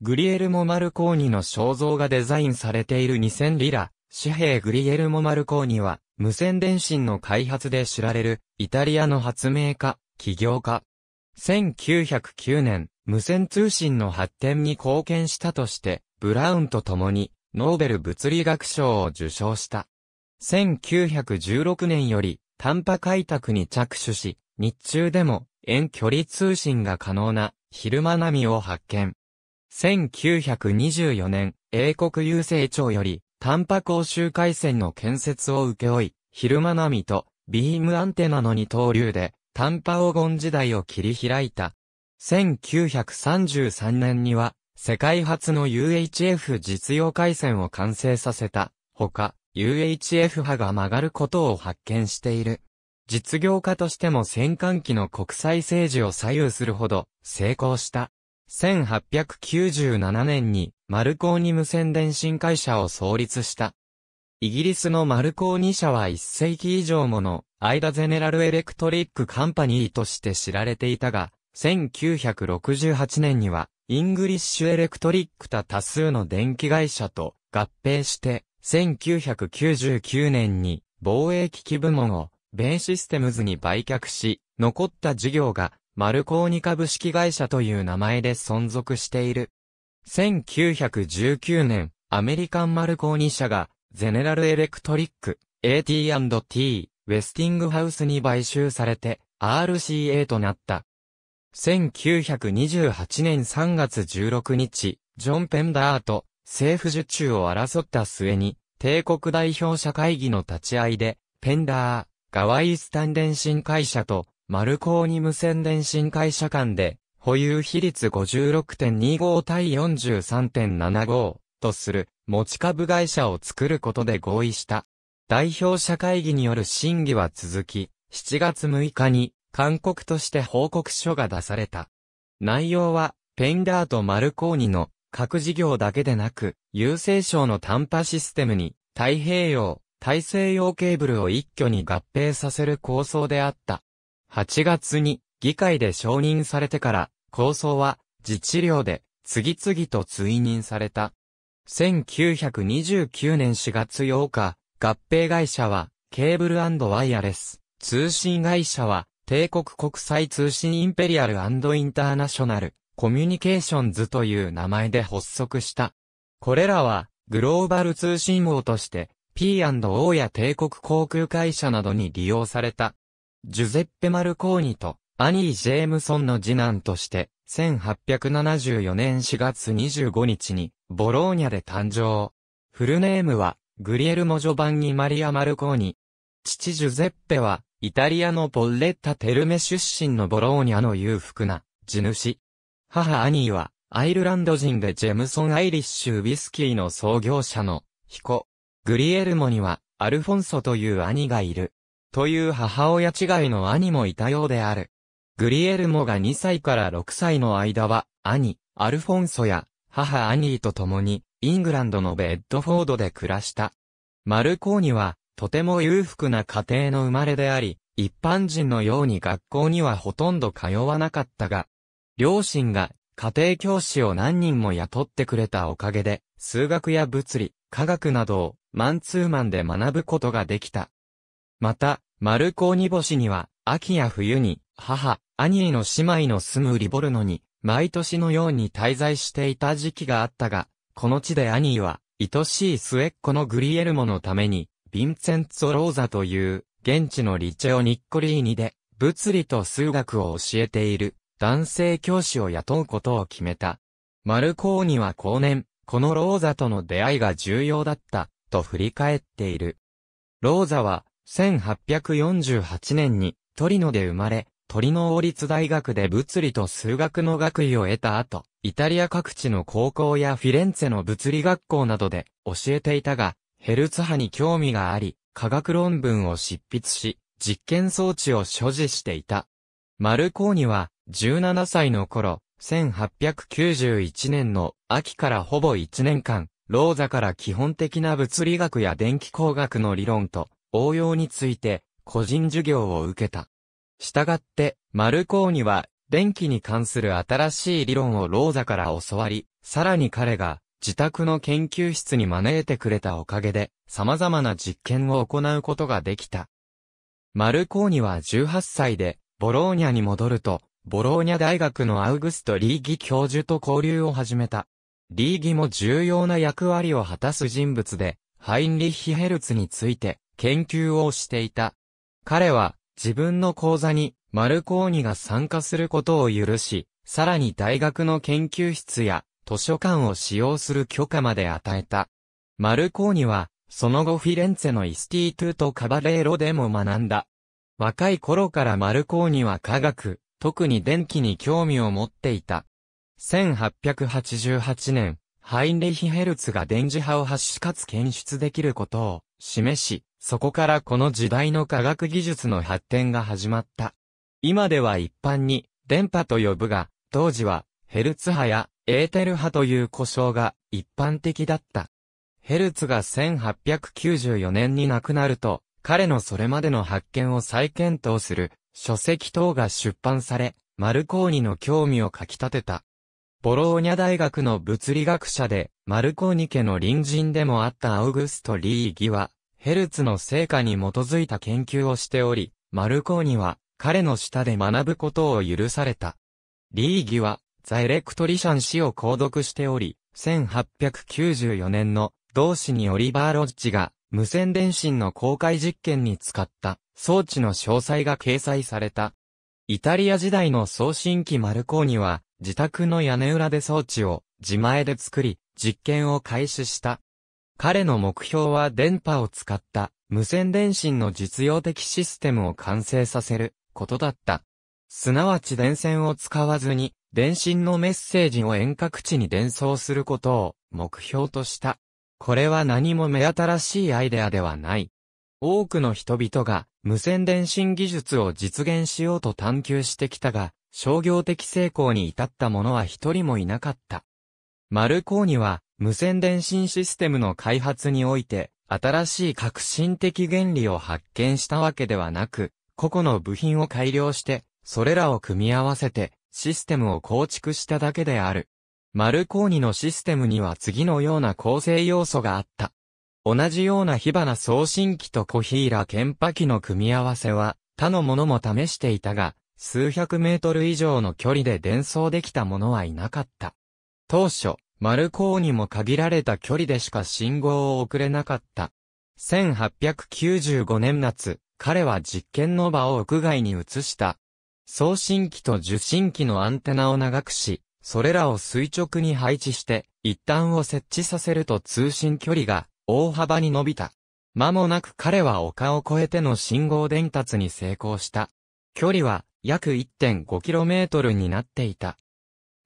グリエルモ・マルコーニの肖像がデザインされている2000リラ、紙幣グリエルモ・マルコーニは、無線電信の開発で知られる、イタリアの発明家、起業家。1909年、無線通信の発展に貢献したとして、ブラウンと共に、ノーベル物理学賞を受賞した。1916年より、短波開拓に着手し、日中でも、遠距離通信が可能な、昼間波を発見。1924年、英国郵政庁より、短波公衆回線の建設を請け負い、昼間並と、ビームアンテナの二刀流で、短波黄金時代を切り開いた。1933年には、世界初の UHF 実用回線を完成させた。ほか、UHF 波が曲がることを発見している。実業家としても戦艦機の国際政治を左右するほど成功した。1897年にマルコーニ無線電信会社を創立した。イギリスのマルコーニ社は1世紀以上もの間ゼネラルエレクトリックカンパニーとして知られていたが、1968年にはイングリッシュエレクトリックた多数の電気会社と合併して、1999年に防衛機器部門をベイシステムズに売却し、残った事業がマルコーニ株式会社という名前で存続している。1919年、アメリカンマルコーニ社が、ゼネラルエレクトリック、AT&T、ウェスティングハウスに買収されて、RCA となった。1928年3月16日、ジョン・ペンダーと政府受注を争った末に、帝国代表者会議の立ち会いで、ペンダー、ガワイ・スタンデン新会社とマルコーニ無線電信会社間で、保有比率56.25対43.75とする持ち株会社を作ることで合意した。代表者会議による審議は続き、7月6日に勧告として報告書が出された。内容は、ペンダーとマルコーニの各事業だけでなく、郵政省の短波システムに太平洋、大西洋ケーブルを一挙に合併させる構想であった。8月に議会で承認されてから、構想は自治領で次々と追認された。1929年4月8日、合併会社はケーブルワイヤレス、通信会社は帝国国際通信インペリアルインターナショナルコミュニケーションズという名前で発足した。これらはグローバル通信網として P&O や帝国航空会社などに利用された。ジュゼッペ・マルコーニと、アニー・ジェームソンの次男として、1874年4月25日に、ボローニャで誕生。フルネームは、グリエルモ・ジョバンニ・マリア・マルコーニ。父ジュゼッペは、イタリアのポッレッタ・テルメ出身のボローニャの裕福な、地主。母アニーは、アイルランド人でジェムソン・アイリッシュ・ウィスキーの創業者の、彦。グリエルモには、アルフォンソという兄がいる。という母親違いの兄もいたようである。グリエルモが2歳から6歳の間は、兄、アルフォンソや、母アニーと共に、イングランドのベッドフォードで暮らした。マルコーニは、とても裕福な家庭の生まれであり、一般人のように学校にはほとんど通わなかったが、両親が家庭教師を何人も雇ってくれたおかげで、数学や物理、科学などをマンツーマンで学ぶことができた。また、マルコーニ星には、秋や冬に、母、兄ーの姉妹の住むリボルノに、毎年のように滞在していた時期があったが、この地で兄は、愛しい末っ子のグリエルモのために、ヴィンセンツォ・ローザという、現地のリチェオ・ニッコリーニで、物理と数学を教えている、男性教師を雇うことを決めた。マルコーニは後年、このローザとの出会いが重要だった、と振り返っている。ローザは、1848年にトリノで生まれ、トリノ王立大学で物理と数学の学位を得た後、イタリア各地の高校やフィレンツェの物理学校などで教えていたが、ヘルツ派に興味があり、科学論文を執筆し、実験装置を所持していた。マルコーニは、17歳の頃、1891年の秋からほぼ1年間、ローザから基本的な物理学や電気工学の理論と、応用について、個人授業を受けた。したがって、マルコーニは、電気に関する新しい理論をローザから教わり、さらに彼が、自宅の研究室に招いてくれたおかげで、様々な実験を行うことができた。マルコーニは18歳で、ボローニャに戻ると、ボローニャ大学のアウグスト・リーギ教授と交流を始めた。リーギも重要な役割を果たす人物で、ハインリッヒ・ヘルツについて、研究をしていた。彼は自分の講座にマルコーニが参加することを許し、さらに大学の研究室や図書館を使用する許可まで与えた。マルコーニは、その後フィレンツェのイスティートゥとカバレーロでも学んだ。若い頃からマルコーニは科学、特に電気に興味を持っていた。1888年、ハインレヒヘルツが電磁波を発しかつ検出できることを示し、そこからこの時代の科学技術の発展が始まった。今では一般に、電波と呼ぶが、当時は、ヘルツ波や、エーテル波という呼称が、一般的だった。ヘルツが1894年に亡くなると、彼のそれまでの発見を再検討する、書籍等が出版され、マルコーニの興味をかき立てた。ボローニャ大学の物理学者で、マルコーニ家の隣人でもあったアウグスト・リーギは、ヘルツの成果に基づいた研究をしており、マルコーニは彼の下で学ぶことを許された。リーギはザ・エレクトリシャン氏を購読しており、1894年の同氏にオリバー・ロッジが無線電信の公開実験に使った装置の詳細が掲載された。イタリア時代の送信機マルコーニは自宅の屋根裏で装置を自前で作り実験を開始した。彼の目標は電波を使った無線電信の実用的システムを完成させることだった。すなわち電線を使わずに電信のメッセージを遠隔地に伝送することを目標とした。これは何も目新しいアイデアではない。多くの人々が無線電信技術を実現しようと探求してきたが、商業的成功に至った者は一人もいなかった。マルコーニは無線電信システムの開発において、新しい革新的原理を発見したわけではなく、個々の部品を改良して、それらを組み合わせて、システムを構築しただけである。マルコーニのシステムには次のような構成要素があった。同じような火花送信機とコヒーラ剣波機の組み合わせは、他のものも試していたが、数百メートル以上の距離で伝送できたものはいなかった。当初、丸光にも限られた距離でしか信号を送れなかった。1895年夏、彼は実験の場を屋外に移した。送信機と受信機のアンテナを長くし、それらを垂直に配置して、一端を設置させると通信距離が大幅に伸びた。間もなく彼は丘を越えての信号伝達に成功した。距離は約 1.5km になっていた。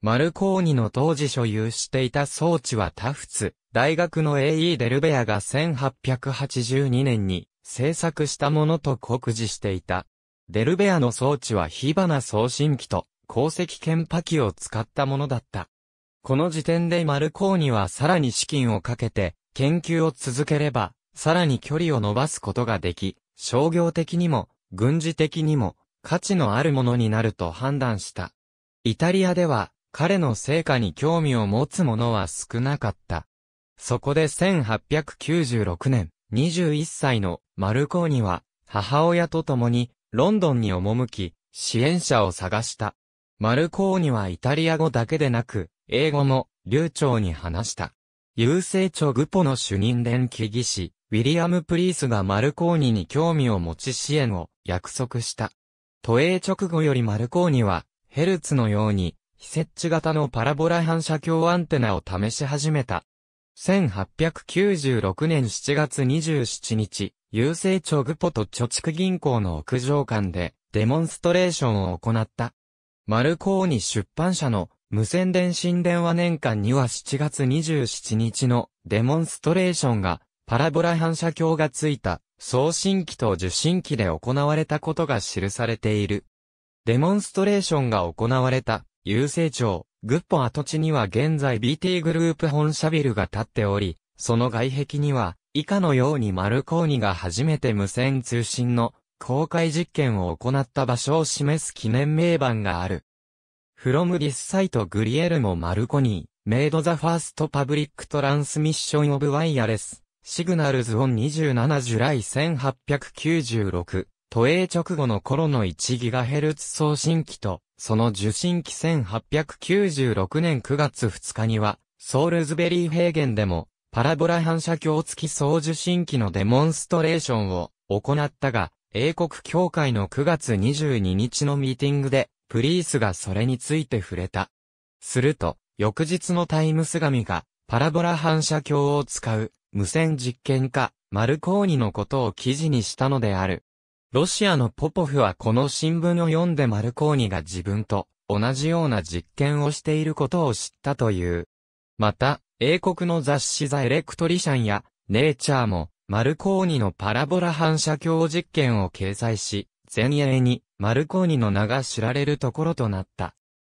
マルコーニの当時所有していた装置はタフツ、大学の AE デルベアが1882年に製作したものと告示していた。デルベアの装置は火花送信機と鉱石研波機を使ったものだった。この時点でマルコーニはさらに資金をかけて研究を続ければ、さらに距離を伸ばすことができ、商業的にも軍事的にも価値のあるものになると判断した。イタリアでは彼の成果に興味を持つ者は少なかった。そこで1896年、21歳のマルコーニは、母親と共に、ロンドンに赴き、支援者を探した。マルコーニはイタリア語だけでなく、英語も、流暢に話した。郵政庁グポの主任連記技師、ウィリアム・プリースがマルコーニに興味を持ち支援を約束した。都営直後よりマルコーニは、ヘルツのように、非設地型のパラボラ反射鏡アンテナを試し始めた。1896年7月27日、郵政庁グポと貯蓄銀行の屋上館でデモンストレーションを行った。マルコーニ出版社の無線電信電話年間には7月27日のデモンストレーションがパラボラ反射鏡がついた送信機と受信機で行われたことが記されている。デモンストレーションが行われた郵政庁、グッポ跡地には現在 BT グループ本社ビルが建っており、その外壁には、以下のようにマルコーニが初めて無線通信の公開実験を行った場所を示す記念名板がある。from this site グリエルモ・マルコニー、made the first public transmission of wireless signals on 27 July 1896都営直後の頃の 1GHz 送信機と、その受信機1896年9月2日には、ソールズベリー平原でも、パラボラ反射鏡付き送受信機のデモンストレーションを行ったが、英国協会の9月22日のミーティングで、プリースがそれについて触れた。すると、翌日のタイムス紙が、パラボラ反射鏡を使う、無線実験家、マルコーニのことを記事にしたのである。ロシアのポポフはこの新聞を読んでマルコーニが自分と同じような実験をしていることを知ったという。また、英国の雑誌ザ・エレクトリシャンや、ネイチャーも、マルコーニのパラボラ反射鏡実験を掲載し、前衛にマルコーニの名が知られるところとなった。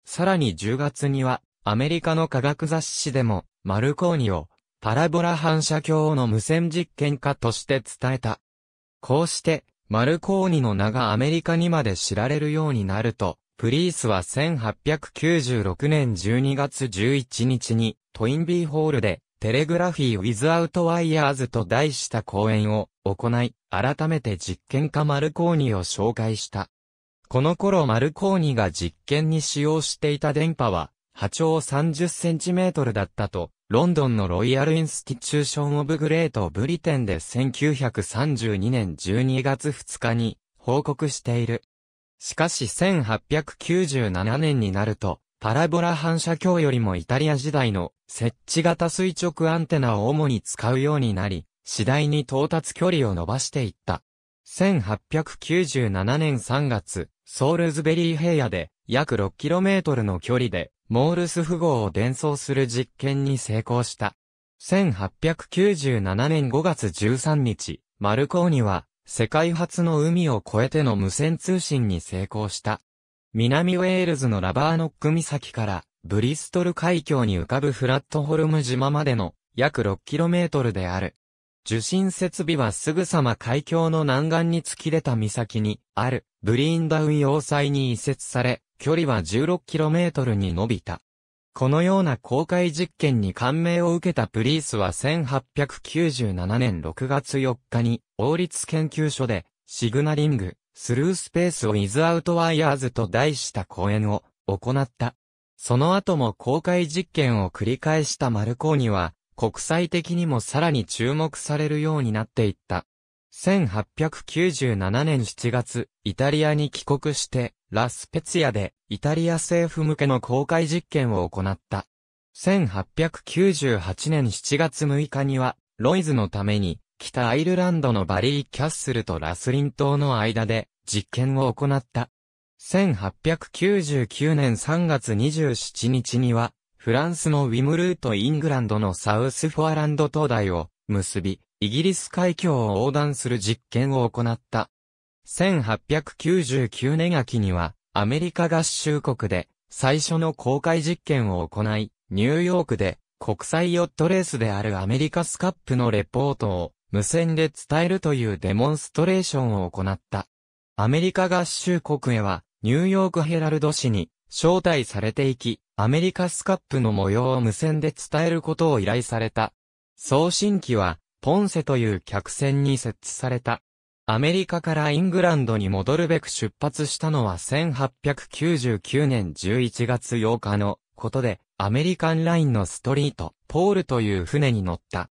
さらに10月には、アメリカの科学雑誌でも、マルコーニを、パラボラ反射鏡の無線実験家として伝えた。こうして、マルコーニの名がアメリカにまで知られるようになると、プリースは1896年12月11日に、トインビーホールで、テレグラフィー・ウィズ・アウト・ワイヤーズと題した講演を行い、改めて実験家マルコーニを紹介した。この頃マルコーニが実験に使用していた電波は、波長 30cm だったと、ロンドンのロイヤル・インスティチューション・オブ・グレート・ブリテンで1932年12月2日に報告している。しかし1897年になると、パラボラ反射鏡よりもイタリア時代の設置型垂直アンテナを主に使うようになり、次第に到達距離を伸ばしていった。1897年3月、ソールズベリー平野で約 6km の距離でモールス符号を伝送する実験に成功した。1897年5月13日、マルコーニは、世界初の海を越えての無線通信に成功した。南ウェールズのラバーノック岬から、ブリストル海峡に浮かぶフラットホルム島までの約 6km である。受信設備はすぐさま海峡の南岸に突き出た岬に、ある、ブリーンダウン要塞に移設され、距離は 16km に伸びた。このような公開実験に感銘を受けたプリースは1897年6月4日に、王立研究所で、シグナリング、スルースペースをイズアウトワイヤーズと題した講演を行った。その後も公開実験を繰り返したマルコーニは、国際的にもさらに注目されるようになっていった。1897年7月、イタリアに帰国して、ラスペツィアで、イタリア政府向けの公開実験を行った。1898年7月6日には、ロイズのために、北アイルランドのバリー・キャッスルとラスリン島の間で、実験を行った。1899年3月27日には、フランスのウィムルーとイングランドのサウスフォアランド灯台を結び、イギリス海峡を横断する実験を行った。1899年秋には、アメリカ合衆国で最初の公開実験を行い、ニューヨークで国際ヨットレースであるアメリカスカップのレポートを無線で伝えるというデモンストレーションを行った。アメリカ合衆国へはニューヨークヘラルド市に招待されていき、アメリカスカップの模様を無線で伝えることを依頼された。送信機は、ポンセという客船に設置された。アメリカからイングランドに戻るべく出発したのは1899年11月8日のことで、アメリカンラインのストリート、ポールという船に乗った。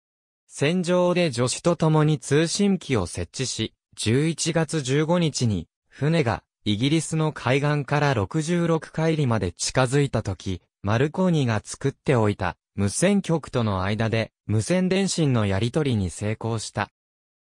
戦場で助手と共に通信機を設置し、11月15日に、船がイギリスの海岸から66海里まで近づいた時、マルコーニが作っておいた無線局との間で無線電信のやり取りに成功した。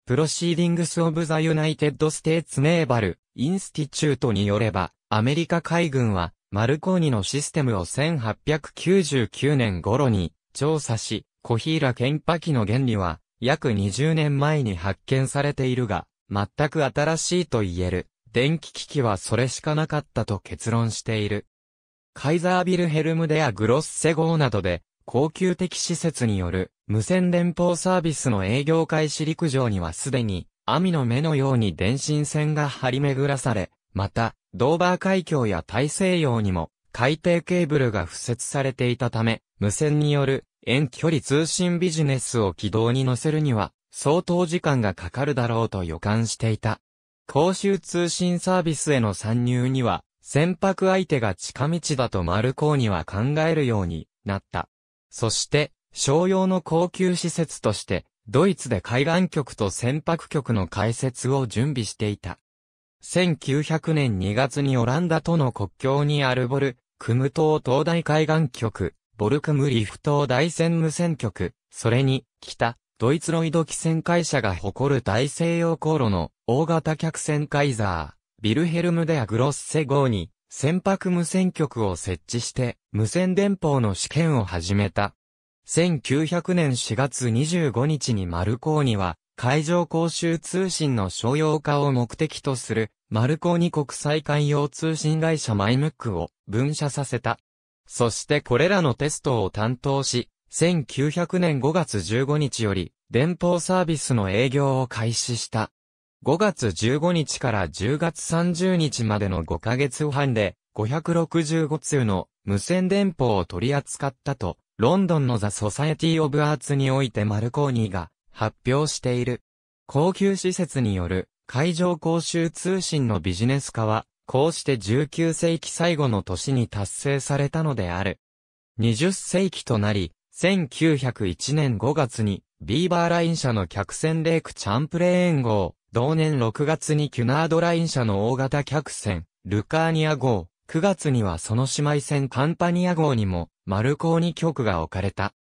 プロシーディングス・オブ・ザ・ユナイテッド・ステーツ・ネーバル・インスティチュートによれば、アメリカ海軍は、マルコーニのシステムを1899年頃に調査し、コヒーラ研波機の原理は、約20年前に発見されているが、全く新しいと言える。電気機器はそれしかなかったと結論している。カイザービルヘルムデアグロッセ号などで、高級的施設による無線連邦サービスの営業開始陸上にはすでに、網の目のように電信線が張り巡らされ、また、ドーバー海峡や大西洋にも海底ケーブルが付設されていたため、無線による遠距離通信ビジネスを軌道に乗せるには相当時間がかかるだろうと予感していた。公衆通信サービスへの参入には、船舶相手が近道だとマルコーニは考えるようになった。そして、商用の高級施設として、ドイツで海岸局と船舶局の開設を準備していた。1900年2月にオランダとの国境にあるボル、クム島東大海岸局、ボルクムリフ島大船無線局、それに、北、ドイツロイド汽船会社が誇る大西洋航路の大型客船カイザー、ビルヘルムデア・グロッセ号に船舶無線局を設置して無線電報の試験を始めた。1900年4月25日にマルコーニは海上公衆通信の商用化を目的とするマルコーニ国際海洋通信会社マイムックを分社させた。そしてこれらのテストを担当し、1900年5月15日より、電報サービスの営業を開始した。5月15日から10月30日までの5ヶ月半で、565通の無線電報を取り扱ったと、ロンドンのザ・ソサエティ・オブ・アーツにおいてマルコーニーが発表している。高級施設による海上公衆通信のビジネス化は、こうして19世紀最後の年に達成されたのである。20世紀となり、1901年5月に、ビーバーライン社の客船レイクチャンプレーン号、同年6月にキュナードライン社の大型客船、ルカーニア号、9月にはその姉妹船カンパニア号にも、マルコーニ局が置かれた。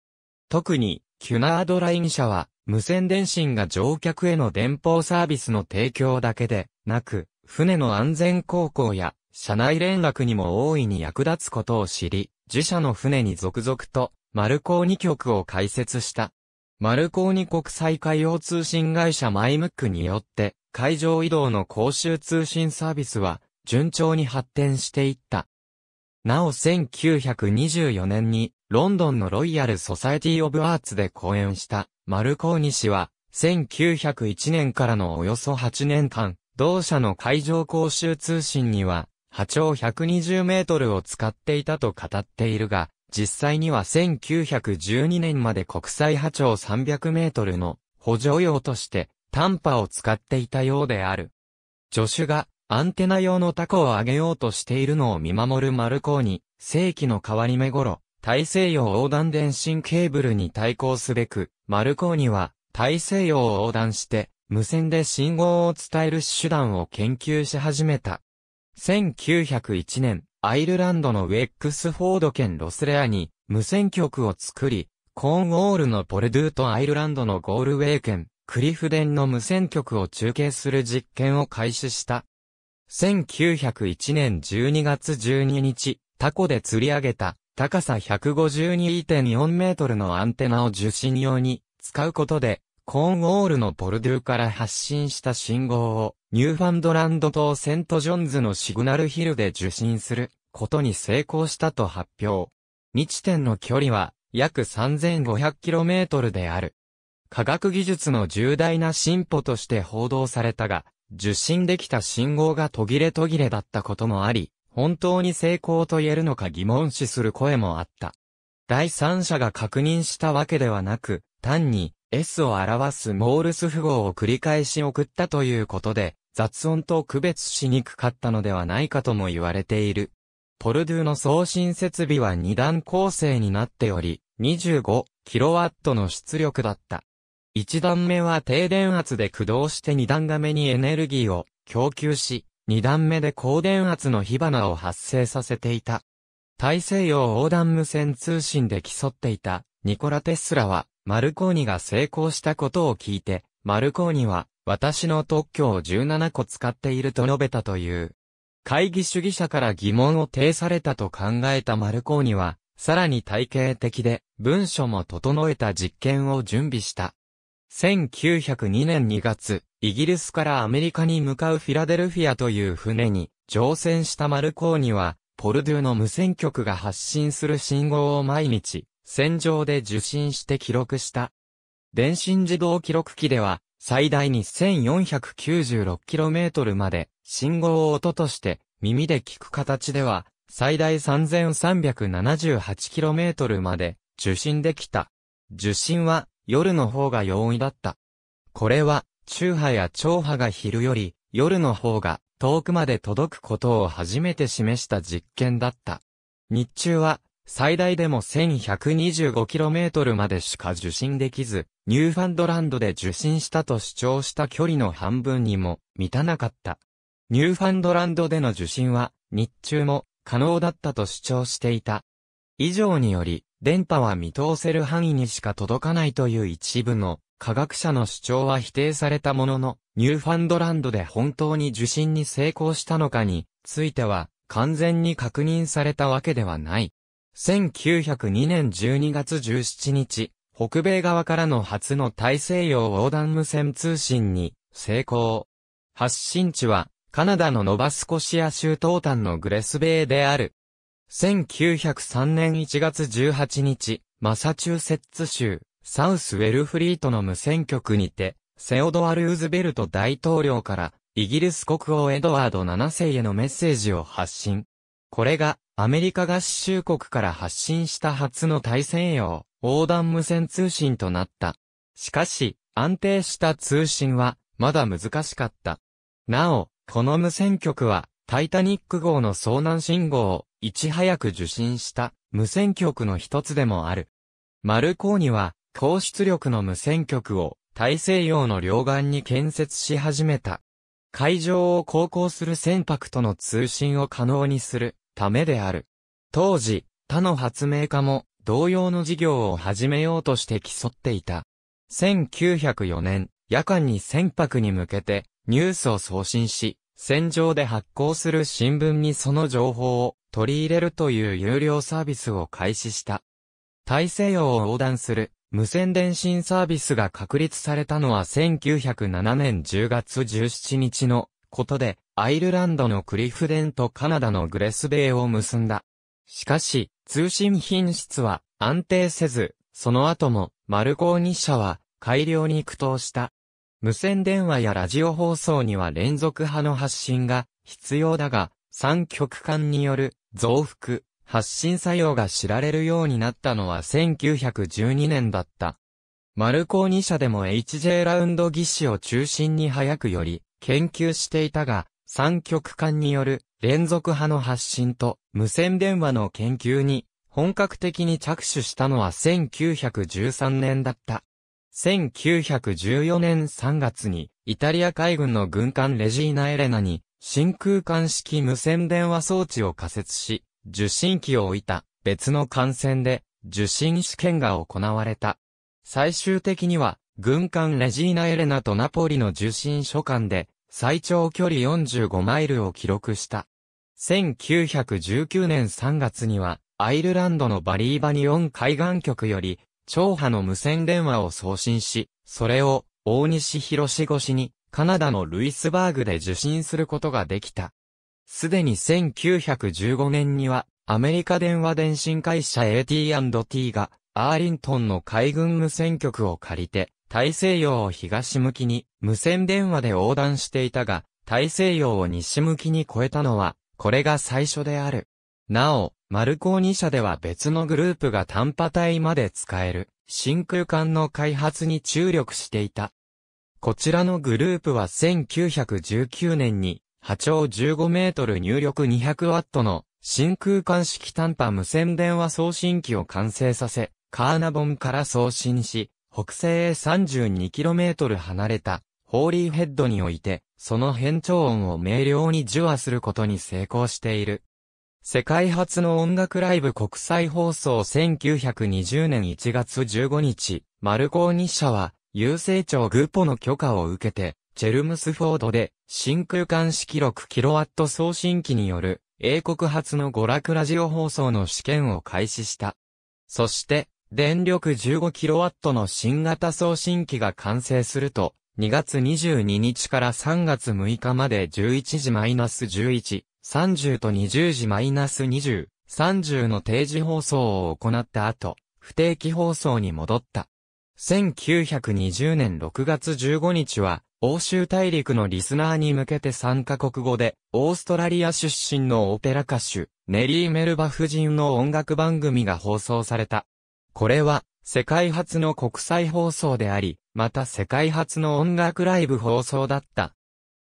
特に、キュナードライン社は、無線電信が乗客への電報サービスの提供だけで、なく、船の安全航行や、社内連絡にも大いに役立つことを知り、自社の船に続々とマルコーニ局を開設した。マルコーニ国際海洋通信会社マイムックによって、海上移動の公衆通信サービスは、順調に発展していった。なお1924年に、ロンドンのロイヤル・ソサエティ・オブ・アーツで講演した、マルコーニ氏は、1901年からのおよそ8年間、同社の海上公衆通信には、波長120メートルを使っていたと語っているが、実際には1912年まで国際波長300メートルの補助用として短波を使っていたようである。助手がアンテナ用のタコを上げようとしているのを見守るマルコーニ、世紀の変わり目頃、大西洋横断電信ケーブルに対抗すべく、マルコーニは大西洋を横断して無線で信号を伝える手段を研究し始めた。1901年、アイルランドのウェックスフォード県ロスレアに無線局を作り、コーンウォールのポルドゥーとアイルランドのゴールウェイ県、クリフデンの無線局を中継する実験を開始した。1901年12月12日、タコで釣り上げた高さ152.4メートルのアンテナを受信用に使うことでコーンウォールのポルデューから発信した信号を、ニューファンドランド島セントジョンズのシグナルヒルで受信することに成功したと発表。日点の距離は約 3500km である。科学技術の重大な進歩として報道されたが、受信できた信号が途切れ途切れだったこともあり、本当に成功と言えるのか疑問視する声もあった。第三者が確認したわけではなく、単に S を表すモールス符号を繰り返し送ったということで、雑音と区別しにくかったのではないかとも言われている。ポルドゥの送信設備は2段構成になっており、25kW の出力だった。1段目は低電圧で駆動して2段目にエネルギーを供給し、2段目で高電圧の火花を発生させていた。大西洋横断無線通信で競っていたニコラ・テスラはマルコーニが成功したことを聞いて、マルコーニは、私の特許を17個使っていると述べたという。会議主義者から疑問を呈されたと考えたマルコーニは、さらに体系的で、文書も整えた実験を準備した。1902年2月、イギリスからアメリカに向かうフィラデルフィアという船に乗船したマルコーニは、ポルドゥの無線局が発信する信号を毎日戦場で受信して記録した。電信自動記録機では、最大に 1496km まで信号を音として耳で聞く形では、最大 3378km まで受信できた。受信は夜の方が容易だった。これは中波や長波が昼より夜の方が遠くまで届くことを初めて示した実験だった。日中は最大でも 1125km までしか受信できず、ニューファンドランドで受信したと主張した距離の半分にも満たなかった。ニューファンドランドでの受信は日中も可能だったと主張していた。以上により、電波は見通せる範囲にしか届かないという一部の科学者の主張は否定されたものの、ニューファンドランドで本当に受信に成功したのかについては完全に確認されたわけではない。1902年12月17日、北米側からの初の大西洋横断無線通信に成功。発信地は、カナダのノバスコシア州東端のグレスベイである。1903年1月18日、マサチューセッツ州、サウスウェルフリートの無線局にて、セオドアル・ウズベルト大統領から、イギリス国王エドワード7世へのメッセージを発信。これが、アメリカ合衆国から発信した初の大西洋横断無線通信となった。しかし、安定した通信は、まだ難しかった。なお、この無線局は、タイタニック号の遭難信号を、いち早く受信した、無線局の一つでもある。マルコーニは、高出力の無線局を、大西洋の両岸に建設し始めた。海上を航行する船舶との通信を可能にする、ためである。当時、他の発明家も同様の事業を始めようとして競っていた。1904年、夜間に船舶に向けてニュースを送信し、戦場で発行する新聞にその情報を取り入れるという有料サービスを開始した。大西洋を横断する無線電信サービスが確立されたのは1907年10月17日のことで、アイルランドのクリフデンとカナダのグレスベイを結んだ。しかし、通信品質は安定せず、その後も、マルコーニ社は改良に苦闘した。無線電話やラジオ放送には連続派の発信が必要だが、三極間による増幅、発信作用が知られるようになったのは1912年だった。マルコーニ社でも HJ ラウンド技師を中心に早くより研究していたが、三極管による連続派の発信と無線電話の研究に本格的に着手したのは1913年だった。1914年3月にイタリア海軍の軍艦レジーナ・エレナに真空管式無線電話装置を仮設し受信機を置いた別の艦船で受信試験が行われた。最終的には軍艦レジーナ・エレナとナポリの受信所間で最長距離45マイルを記録した。1919年3月には、アイルランドのバリーバニオン海岸局より、超波の無線電話を送信し、それを大西広志越しにカナダのルイスバーグで受信することができた。すでに1915年にはアメリカ電話電信会社 AT&T がアーリントンの海軍無線局を借りて大西洋を東向きに無線電話で横断していたが、大西洋を西向きに越えたのは、これが最初である。なお、マルコー2社では別のグループが短波帯まで使える真空管の開発に注力していた。こちらのグループは1919年に波長15メートル入力200ワットの真空管式短波無線電話送信機を完成させ、カーナボンから送信し、北西へ 32km 離れた、ホーリーヘッドにおいて、その変調音を明瞭に受話することに成功している。世界初の音楽ライブ国際放送1920年1月15日、マルコーニ社は、郵政庁グポの許可を受けて、チェルムスフォードで、真空管式 6kW 送信機による、英国初の娯楽ラジオ放送の試験を開始した。そして、電力 15kW の新型送信機が完成すると、2月22日から3月6日まで11時 -11、30と20時 -20、30の定時放送を行った後、不定期放送に戻った。1920年6月15日は、欧州大陸のリスナーに向けて3カ国語で、オーストラリア出身のオペラ歌手、ネリー・メルバ夫人の音楽番組が放送された。これは、世界初の国際放送であり、また世界初の音楽ライブ放送だった。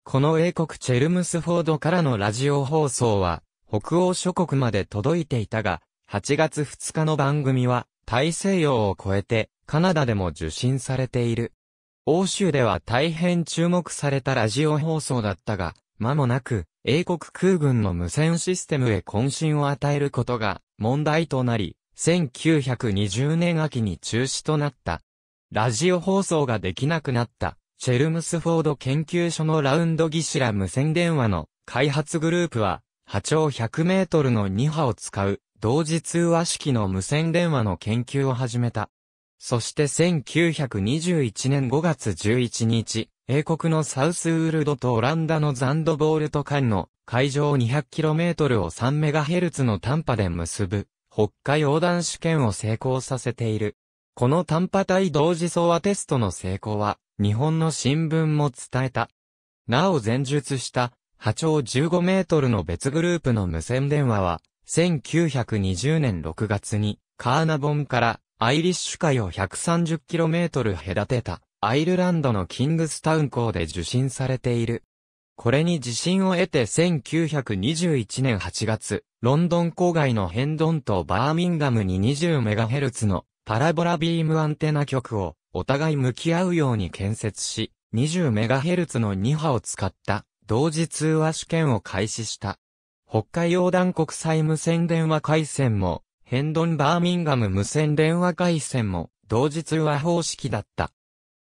この英国チェルムスフォードからのラジオ放送は、北欧諸国まで届いていたが、8月2日の番組は、大西洋を越えて、カナダでも受信されている。欧州では大変注目されたラジオ放送だったが、間もなく、英国空軍の無線システムへ渾身を与えることが問題となり、1920年秋に中止となった。ラジオ放送ができなくなった、チェルムスフォード研究所のラウンドギシラ無線電話の開発グループは、波長100メートルの2波を使う、同時通話式の無線電話の研究を始めた。そして1921年5月11日、英国のサウスウールドとオランダのザンドボールト間の海上 200km を 3MHz の短波で結ぶ北海横断試験を成功させている。この短波体同時相和テストの成功は、日本の新聞も伝えた。なお前述した、波長15メートルの別グループの無線電話は、1920年6月に、カーナボンからアイリッシュ海を1 3 0トル隔てた、アイルランドのキングスタウン港で受信されている。これに自信を得て1921年8月、ロンドン郊外のヘンドンとバーミンガムに 20MHz のパラボラビームアンテナ局をお互い向き合うように建設し、20MHz の2波を使った同時通話試験を開始した。北海横断国際無線電話回線も、ヘンドンバーミンガム無線電話回線も同時通話方式だった。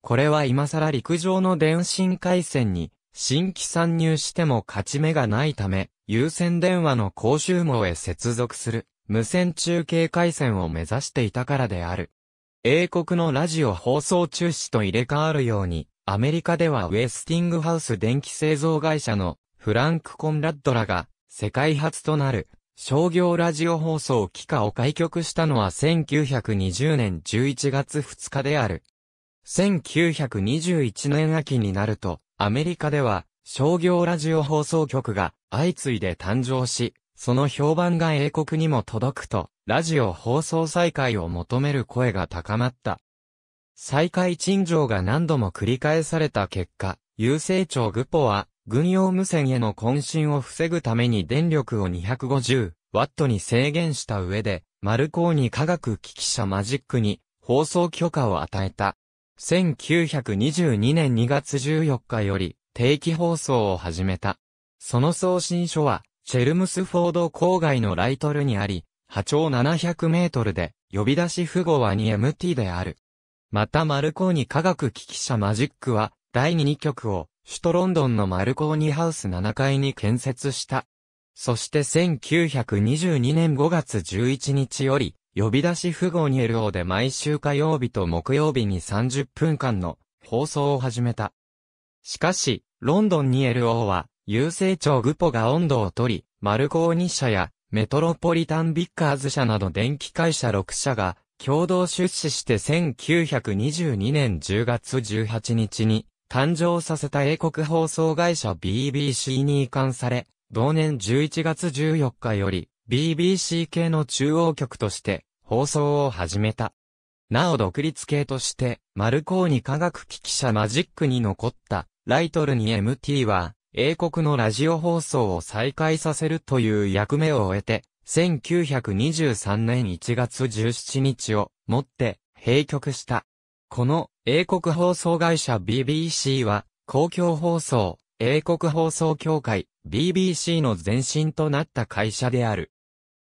これは今更陸上の電信回線に新規参入しても勝ち目がないため、有線電話の公衆網へ接続する無線中継回線を目指していたからである。英国のラジオ放送中止と入れ替わるように、アメリカではウェスティングハウス電気製造会社のフランク・コンラッドらが世界初となる商業ラジオ放送機下を開局したのは1920年11月2日である。1921年秋になるとアメリカでは、商業ラジオ放送局が相次いで誕生し、その評判が英国にも届くと、ラジオ放送再開を求める声が高まった。再開陳情が何度も繰り返された結果、郵政庁グポは、軍用無線への渾身を防ぐために電力を250ワットに制限した上で、マルコーニ科学機器者マジックに放送許可を与えた。1922年2月14日より定期放送を始めた。その送信所は、チェルムスフォード郊外のライトルにあり、波長700メートルで、呼び出し符号は 2MT である。またマルコーニ科学機器社マジックは、第2局を、首都ロンドンのマルコーニハウス7階に建設した。そして1922年5月11日より、呼び出し符号に LO で毎週火曜日と木曜日に30分間の放送を始めた。しかし、ロンドンに LO は、郵政庁グポが温度を取り、マルコーニ社やメトロポリタンビッカーズ社など電気会社6社が共同出資して1922年10月18日に誕生させた英国放送会社 BBC に移管され、同年11月14日より BBC 系の中央局として放送を始めた。なお独立系として、マルコーニ科学機器社マジックに残った、ライトルに MT は、英国のラジオ放送を再開させるという役目を終えて、1923年1月17日をもって閉局した。この英国放送会社 BBC は公共放送、英国放送協会 BBC の前身となった会社である。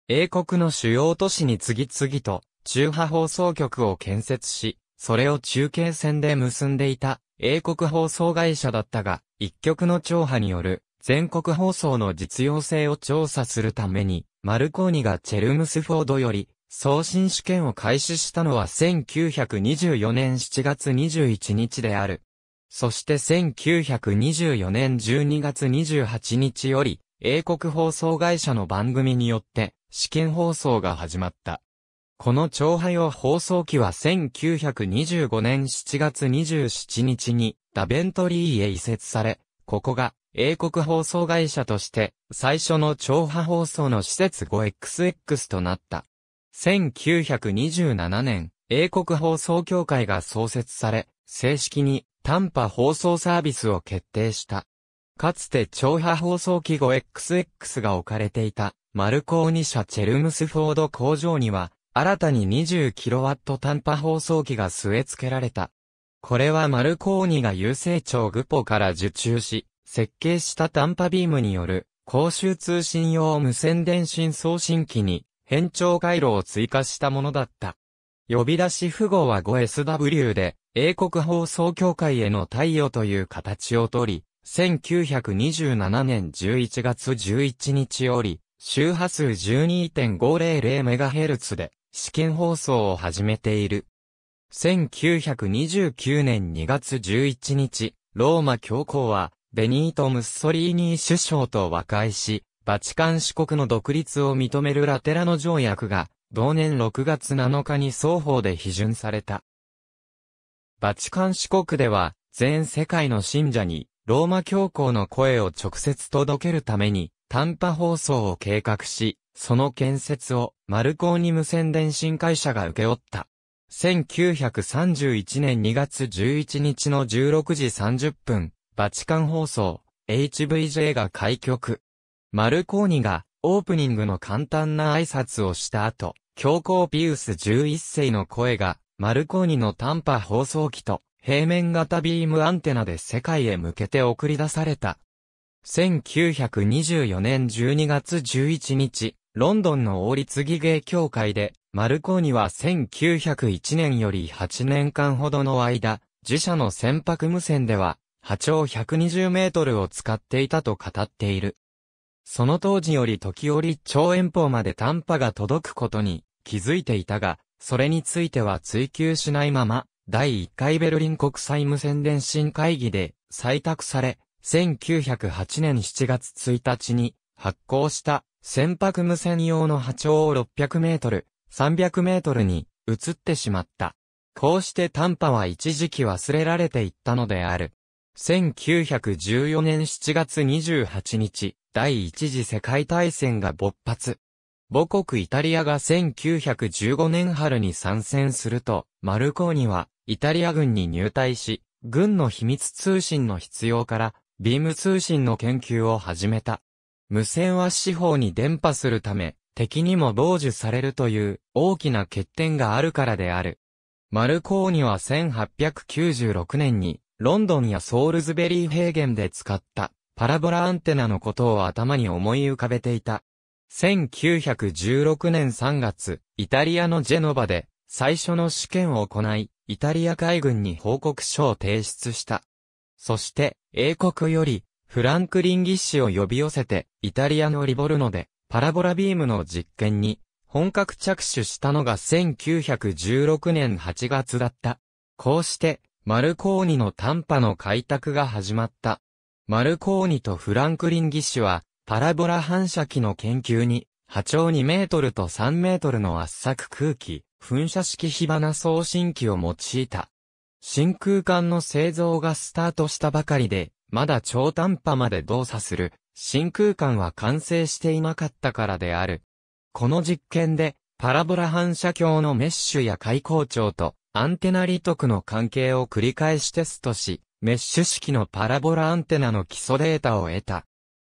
英国の主要都市に次々と中波放送局を建設し、それを中継線で結んでいた英国放送会社だったが、一局の調波による全国放送の実用性を調査するために、マルコーニがチェルムスフォードより送信試験を開始したのは1924年7月21日である。そして1924年12月28日より、英国放送会社の番組によって、試験放送が始まった。この超波用放送機は1925年7月27日にダベントリーへ移設され、ここが英国放送会社として最初の超波放送の施設 5XX となった。1927年、英国放送協会が創設され、正式に短波放送サービスを決定した。かつて超波放送機 5XX が置かれていたマルコーニ社チェルムスフォード工場には、新たに 20kW 短波放送機が据え付けられた。これはマルコーニが郵政庁グポから受注し、設計した短波ビームによる、公衆通信用無線電信送信機に、変調回路を追加したものだった。呼び出し符号は 5SW で、英国放送協会への対応という形をとり、1927年11月11日より、周波数 12.500MHz で試験放送を始めている。1929年2月11日、ローマ教皇は、ベニート・ムッソリーニー首相と和解し、バチカン四国の独立を認めるラテラノ条約が、同年6月7日に双方で批准された。バチカン四国では、全世界の信者に、ローマ教皇の声を直接届けるために、短波放送を計画し、その建設をマルコーニ無線電信会社が請け負った。1931年2月11日の16時30分、バチカン放送、HVJ が開局。マルコーニがオープニングの簡単な挨拶をした後、教皇ピウス11世の声が、マルコーニの短波放送機と平面型ビームアンテナで世界へ向けて送り出された1924年12月11日、ロンドンの王立技芸協会で、マルコーニは1901年より8年間ほどの間、自社の船舶無線では、波長120メートルを使っていたと語っている。その当時より時折超遠方まで短波が届くことに気づいていたが、それについては追求しないまま、第1回ベルリン国際無線電信会議で採択され、1908年7月1日に発行した船舶無線用の波長を600メートル、300メートルに移ってしまった。こうして短波は一時期忘れられていったのである。1914年7月28日、第一次世界大戦が勃発。母国イタリアが1915年春に参戦すると、マルコーニはイタリア軍に入隊し、軍の秘密通信の必要からビーム通信の研究を始めた。無線は四方に伝播するため、敵にも傍受されるという大きな欠点があるからである。マルコーニは1896年にロンドンやソールズベリー平原で使ったパラボラアンテナのことを頭に思い浮かべていた。1916年3月、イタリアのジェノバで最初の試験を行い、イタリア海軍に報告書を提出した。そして、英国より、フランクリンギッシュを呼び寄せて、イタリアのリボルノで、パラボラビームの実験に、本格着手したのが1916年8月だった。こうして、マルコーニの短波の開拓が始まった。マルコーニとフランクリンギッシュは、パラボラ反射器の研究に、波長2メートルと3メートルの圧搾空気、噴射式火花送信機を用いた。真空管の製造がスタートしたばかりで、まだ超短波まで動作する、真空管は完成していなかったからである。この実験で、パラボラ反射鏡のメッシュや開口調とアンテナ利得の関係を繰り返しテストし、メッシュ式のパラボラアンテナの基礎データを得た。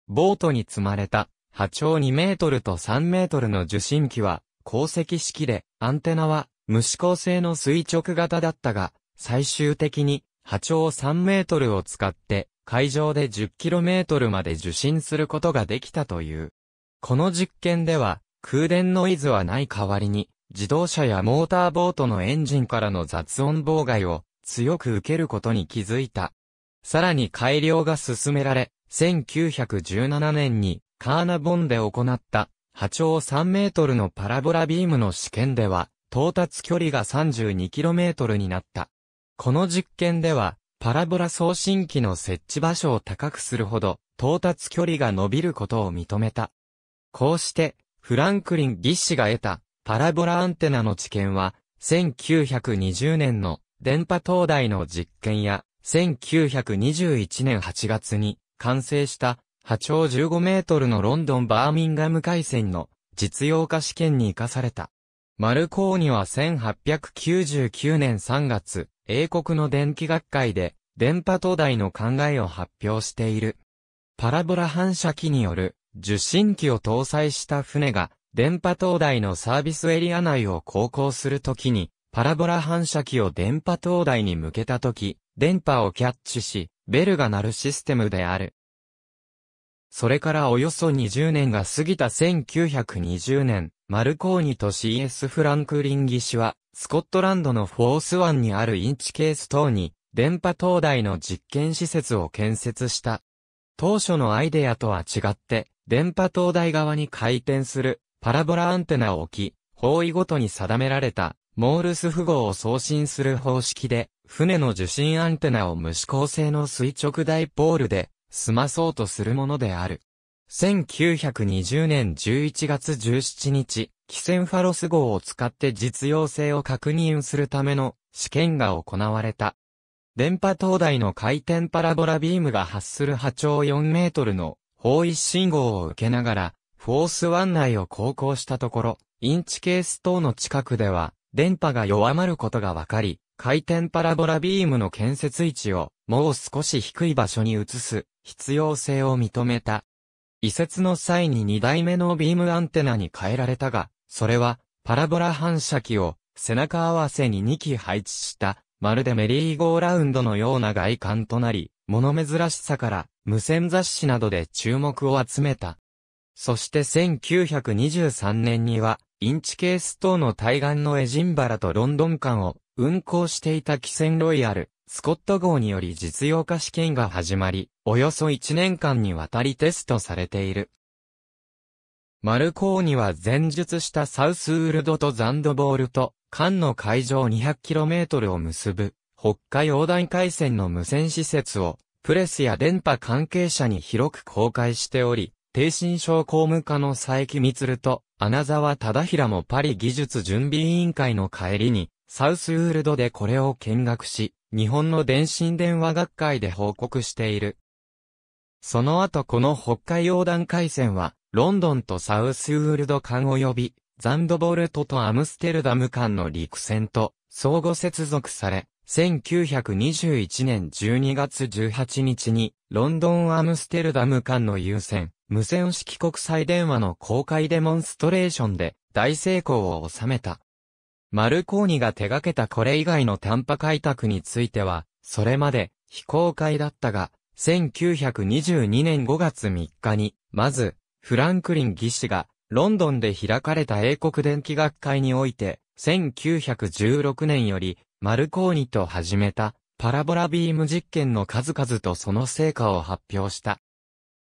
ボートに積まれた波長2メートルと3メートルの受信機は鉱石式で、アンテナは無指向性の垂直型だったが、最終的に波長3メートルを使って海上で1 0トルまで受信することができたという。この実験では空電ノイズはない代わりに自動車やモーターボートのエンジンからの雑音妨害を強く受けることに気づいた。さらに改良が進められ、1917年にカーナボンで行った波長3メートルのパラボラビームの試験では、到達距離が 32km になった。この実験では、パラボラ送信機の設置場所を高くするほど、到達距離が伸びることを認めた。こうして、フランクリン・ギッシが得た、パラボラアンテナの知見は、1920年の電波灯台の実験や、1921年8月に完成した波長15メートルのロンドン・バーミンガム海線の実用化試験に活かされた。マルコーニは1899年3月、英国の電気学会で、電波灯台の考えを発表している。パラボラ反射器による受信機を搭載した船が電波灯台のサービスエリア内を航行するときにパラボラ反射器を電波灯台に向けたとき電波をキャッチしベルが鳴るシステムである。それからおよそ20年が過ぎた1920年、マルコーニと CS フランクリン技師はスコットランドのフォース湾にあるインチケース島に、電波灯台の実験施設を建設した。当初のアイデアとは違って、電波灯台側に回転するパラボラアンテナを置き、方位ごとに定められたモールス符号を送信する方式で、船の受信アンテナを無指向性の垂直ダイポールで済まそうとするものである。1920年11月17日、キセンファロス号を使って実用性を確認するための試験が行われた。電波灯台の回転パラボラビームが発する波長4メートルの方位信号を受けながら、フォース湾内を航行したところ、インチケース等の近くでは、電波が弱まることが分かり、回転パラボラビームの建設位置を、もう少し低い場所に移す、必要性を認めた。移設の際に2台目のビームアンテナに変えられたが、それは、パラボラ反射器を背中合わせに2機配置した、まるでメリーゴーラウンドのような外観となり、物珍しさから無線雑誌などで注目を集めた。そして1923年には、インチケース等の対岸のエジンバラとロンドン間を運行していた汽船ロイヤル、スコット号により実用化試験が始まり、およそ1年間にわたりテストされている。マルコーニは前述したサウスウールドとザンドボールと、艦の海上 200km を結ぶ、北海横断海戦の無線施設を、プレスや電波関係者に広く公開しており、低心症公務課の佐伯光と、穴沢忠平もパリ技術準備委員会の帰りに、サウスウールドでこれを見学し、日本の電信電話学会で報告している。その後この北海横断海線は、ロンドンとサウスウールド間及び、ザンドボルトとアムステルダム間の陸戦と相互接続され、1921年12月18日に、ロンドン・アムステルダム間の優先、無線式国際電話の公開デモンストレーションで大成功を収めた。マルコーニが手掛けたこれ以外の短波開拓については、それまで非公開だったが、1922年5月3日に、まず、フランクリン技師が、ロンドンで開かれた英国電気学会において、1916年より、マルコーニと始めた、パラボラビーム実験の数々とその成果を発表した。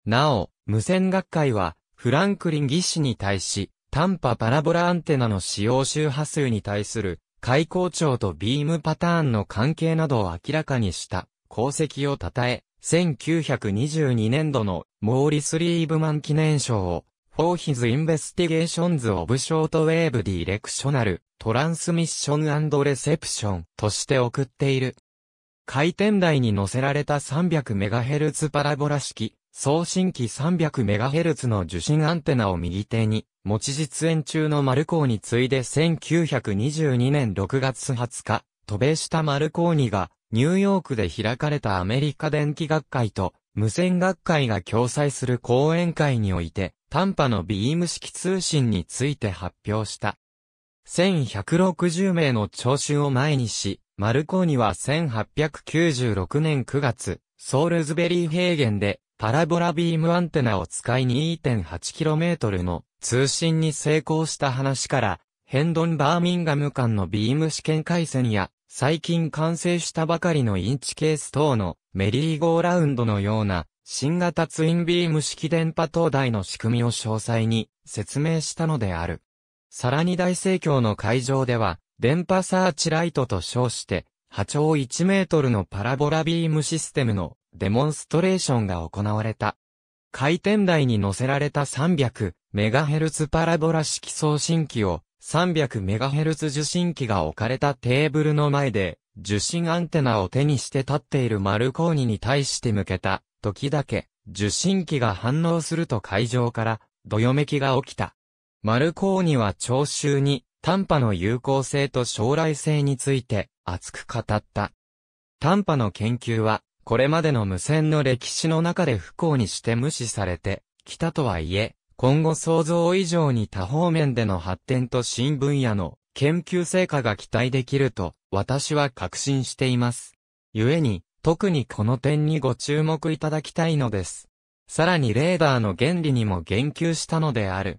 なお、無線学会は、フランクリン技師に対し、短波パラボラアンテナの使用周波数に対する開口調とビームパターンの関係などを明らかにした功績を称え、1922年度のモーリス・リーブマン記念賞を For His Investigations of Shortwave Directional Transmission and Reception として送っている。回転台に乗せられた 300MHz パラボラ式送信機 300MHz の受信アンテナを右手に持ち実演中の丸ルに次いで1922年6月20日、渡米した丸ルニが、ニューヨークで開かれたアメリカ電気学会と、無線学会が共催する講演会において、短波のビーム式通信について発表した。1160名の聴衆を前にし、マルコーニは1896年9月、ソールズベリー平原でパラボラビームアンテナを使い 2.8km の通信に成功した話から、ヘンドン・バーミンガム間のビーム試験回線や、最近完成したばかりのインチケース等のメリーゴーラウンドのような、新型ツインビーム式電波灯台の仕組みを詳細に説明したのである。さらに大盛況の会場では、電波サーチライトと称して、波長1メートルのパラボラビームシステムのデモンストレーションが行われた。回転台に乗せられた300、MHz パラボラ式送信機を 300MHz 受信機が置かれたテーブルの前で受信アンテナを手にして立っているマルコーニに対して向けた時だけ受信機が反応すると会場からどよめきが起きた。マルコーニは聴衆に短波の有効性と将来性について熱く語った。短波の研究はこれまでの無線の歴史の中で不幸にして無視されてきたとはいえ、今後想像以上に多方面での発展と新分野の研究成果が期待できると私は確信しています。故に、特にこの点にご注目いただきたいのです。さらにレーダーの原理にも言及したのである。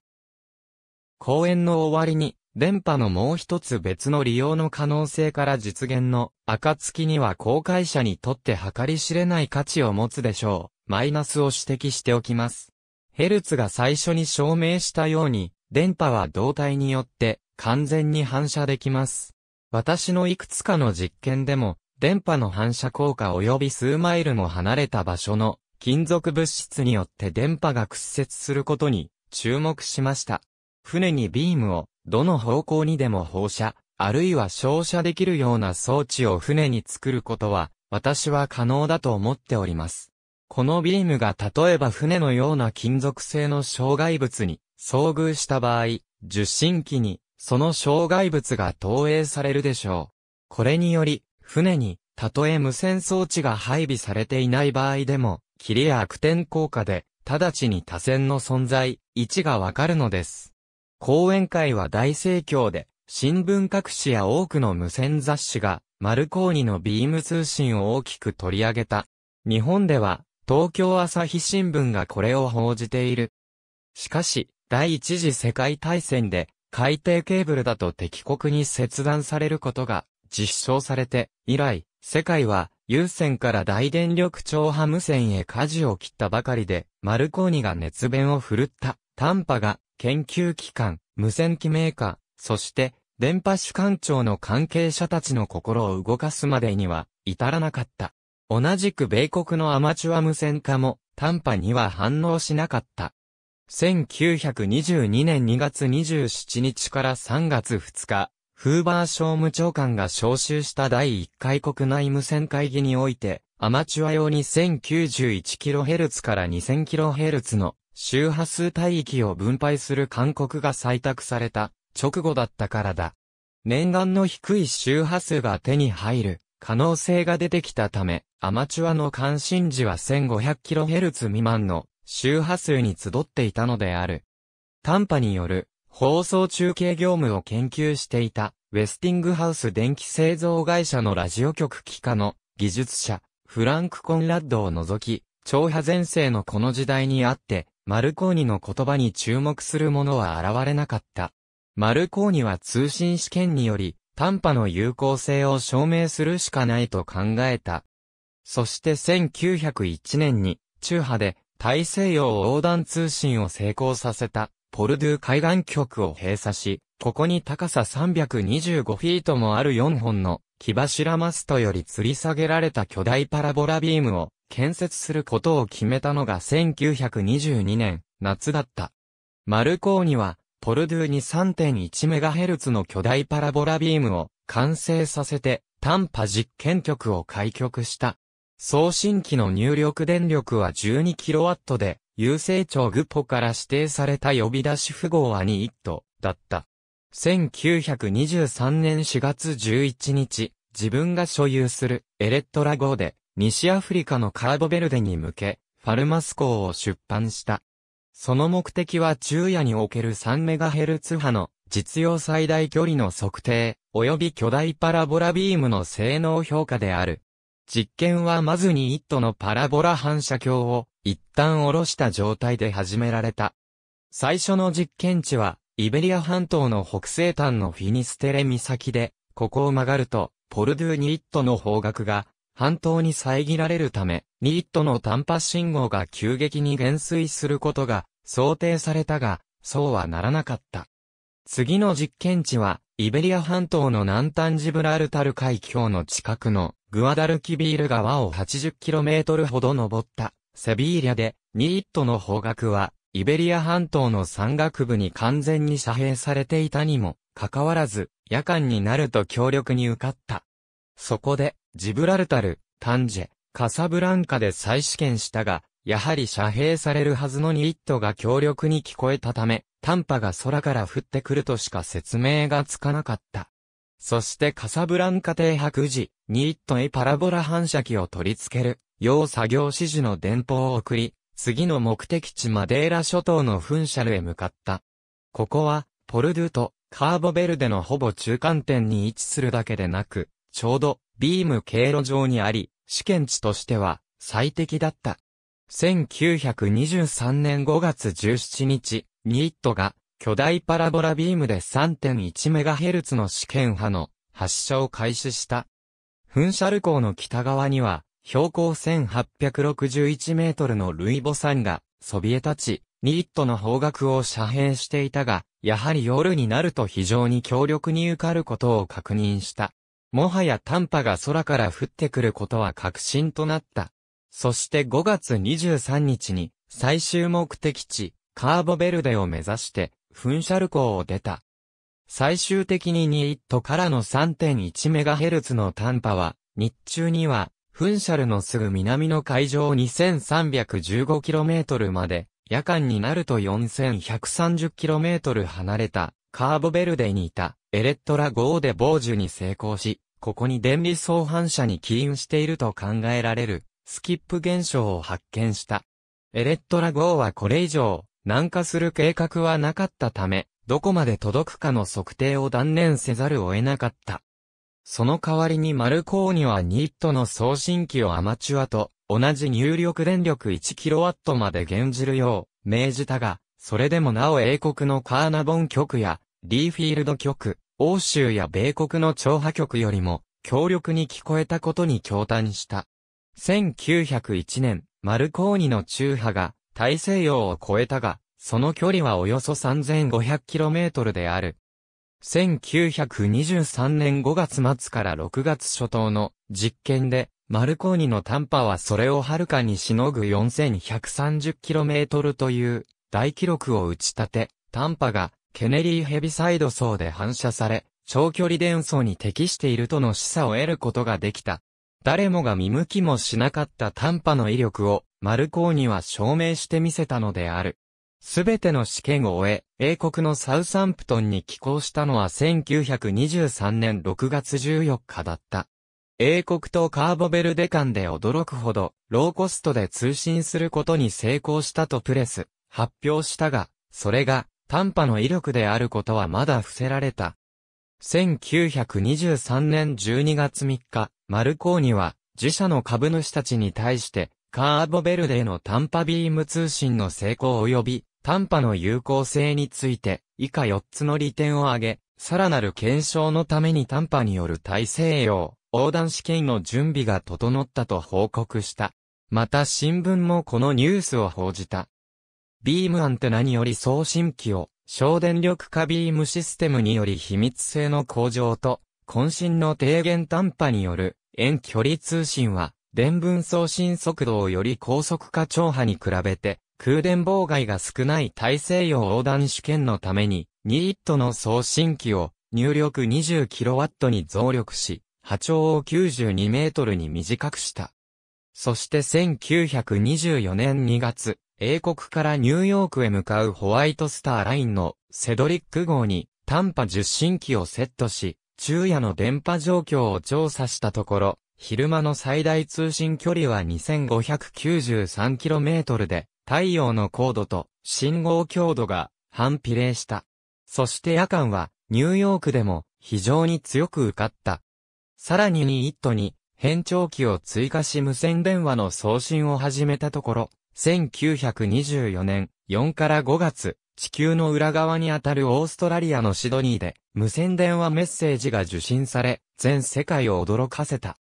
講演の終わりに、電波のもう一つ別の利用の可能性から実現の、暁には公開者にとって計り知れない価値を持つでしょう。マイナスを指摘しておきます。ヘルツが最初に証明したように、電波は導体によって完全に反射できます。私のいくつかの実験でも、電波の反射効果及び数マイルも離れた場所の金属物質によって電波が屈折することに注目しました。船にビームをどの方向にでも放射、あるいは照射できるような装置を船に作ることは私は可能だと思っております。このビームが例えば船のような金属製の障害物に遭遇した場合、受信機にその障害物が投影されるでしょう。これにより、船に、たとえ無線装置が配備されていない場合でも、霧や悪天効果で、直ちに多線の存在、位置がわかるのです。講演会は大盛況で、新聞各紙や多くの無線雑誌が、マルコーニのビーム通信を大きく取り上げた。日本では、東京朝日新聞がこれを報じている。しかし、第一次世界大戦で、海底ケーブルだと敵国に切断されることが実証されて、以来、世界は、優先から大電力超波無線へ舵を切ったばかりで、マルコーニが熱弁を振るった、短波が、研究機関、無線機メーカー、そして、電波主管庁の関係者たちの心を動かすまでには、至らなかった。同じく米国のアマチュア無線化も短波には反応しなかった。1922年2月27日から3月2日、フーバー商務長官が招集した第1回国内無線会議において、アマチュア用に 1091kHz から 2000kHz の周波数帯域を分配する勧告が採択された直後だったからだ。念願の低い周波数が手に入る可能性が出てきたため、アマチュアの関心時は 1500kHz 未満の周波数に集っていたのである。短波による放送中継業務を研究していた、ウェスティングハウス電気製造会社のラジオ局機科の技術者、フランク・コンラッドを除き、超波前世のこの時代にあって、マルコーニの言葉に注目する者は現れなかった。マルコーニは通信試験により、短波の有効性を証明するしかないと考えた。そして1901年に、中波で大西洋横断通信を成功させた、ポルドゥ海岸局を閉鎖し、ここに高さ325フィートもある4本の木柱マストより吊り下げられた巨大パラボラビームを建設することを決めたのが1922年夏だった。マルコーニはポルドゥに 3.1MHz の巨大パラボラビームを完成させて短波実験局を開局した。送信機の入力電力は 12kW で、郵政庁グポから指定された呼び出し符号は2イットだった。1923年4月11日、自分が所有するエレットラ号で、西アフリカのカーボベルデに向け、ファルマス港を出版した。その目的は昼夜における 3MHz 波の実用最大距離の測定、及び巨大パラボラビームの性能評価である。実験はまずに1トのパラボラ反射鏡を一旦下ろした状態で始められた。最初の実験地は、イベリア半島の北西端のフィニステレ岬で、ここを曲がると、ポルドゥニットの方角が、半島に遮られるため、ニットの単発信号が急激に減衰することが想定されたが、そうはならなかった。次の実験地は、イベリア半島の南端ジブラルタル海峡の近くのグアダルキビール川を 80km ほど登ったセビーリャで、ニットの方角は、イベリア半島の山岳部に完全に遮蔽されていたにも、かかわらず、夜間になると強力に受かった。そこで、ジブラルタル、タンジェ、カサブランカで再試験したが、やはり遮蔽されるはずのニットが強力に聞こえたため、短波が空から降ってくるとしか説明がつかなかった。そしてカサブランカ停泊時、ニットへパラボラ反射器を取り付ける、要作業指示の電報を送り、次の目的地マデーラ諸島の噴射ルへ向かった。ここは、ポルドゥとカーボベルデのほぼ中間点に位置するだけでなく、ちょうど、ビーム経路上にあり、試験地としては最適だった。1923年5月17日、ニットが巨大パラボラビームで3 1ヘルツの試験波の発射を開始した。噴射ル港の北側には標高1861メートルのルイボ山がそびえ立ち、ニットの方角を遮蔽していたが、やはり夜になると非常に強力に受かることを確認した。もはや短波が空から降ってくることは確信となった。そして5月23日に、最終目的地、カーボベルデを目指して、フンシャル港を出た。最終的に2イットからの 3.1MHz の短波は、日中には、フンシャルのすぐ南の海上 2315km まで、夜間になると 4130km 離れたカーボベルデにいたエレットラ号で傍受に成功し、ここに電離相反射に起因していると考えられる、スキップ現象を発見した。エレットラ号はこれ以上、南下する計画はなかったため、どこまで届くかの測定を断念せざるを得なかった。その代わりにマルコーニはニットの送信機をアマチュアと同じ入力電力 1kW まで減じるよう命じたが、それでもなお英国のカーナボン局やリーフィールド局、欧州や米国の調波局よりも強力に聞こえたことに驚嘆した。1901年、マルコーニの中波が大西洋を越えたが、その距離はおよそ 3500km である。1923年5月末から6月初頭の実験で、マルコーニの短波はそれをはるかにしのぐ 4130km という大記録を打ち立て、短波がケネリーヘビサイド層で反射され、長距離伝送に適しているとの示唆を得ることができた。誰もが見向きもしなかった短波の威力を、マルコーニは証明してみせたのである。すべての試験を終え、英国のサウサンプトンに寄港したのは1923年6月14日だった。英国とカーボベルデ間で驚くほど、ローコストで通信することに成功したとプレス、発表したが、それが、短波の威力であることはまだ伏せられた。1923年12月3日、マルコーニは、自社の株主たちに対して、カーボベルデへの短波ビーム通信の成功及び、短波の有効性について、以下4つの利点を挙げ、さらなる検証のために短波による大西洋、横断試験の準備が整ったと報告した。また新聞もこのニュースを報じた。ビームアンテナにより送信機を省電力化ビームシステムにより秘密性の向上と渾身の低減短波による遠距離通信は電分送信速度をより高速化超波に比べて空電妨害が少ない大西洋横断試験のために2リットの送信機を入力 20kW に増力し波長を92メートルに短くした。そして1924年2月、英国からニューヨークへ向かうホワイトスターラインのセドリック号に短波受信機をセットし、昼夜の電波状況を調査したところ、昼間の最大通信距離は 2593km で、太陽の高度と信号強度が反比例した。そして夜間はニューヨークでも非常に強く受かった。さらにニットに変調器を追加し無線電話の送信を始めたところ、1924年4から5月、地球の裏側にあたるオーストラリアのシドニーで、無線電話メッセージが受信され、全世界を驚かせた。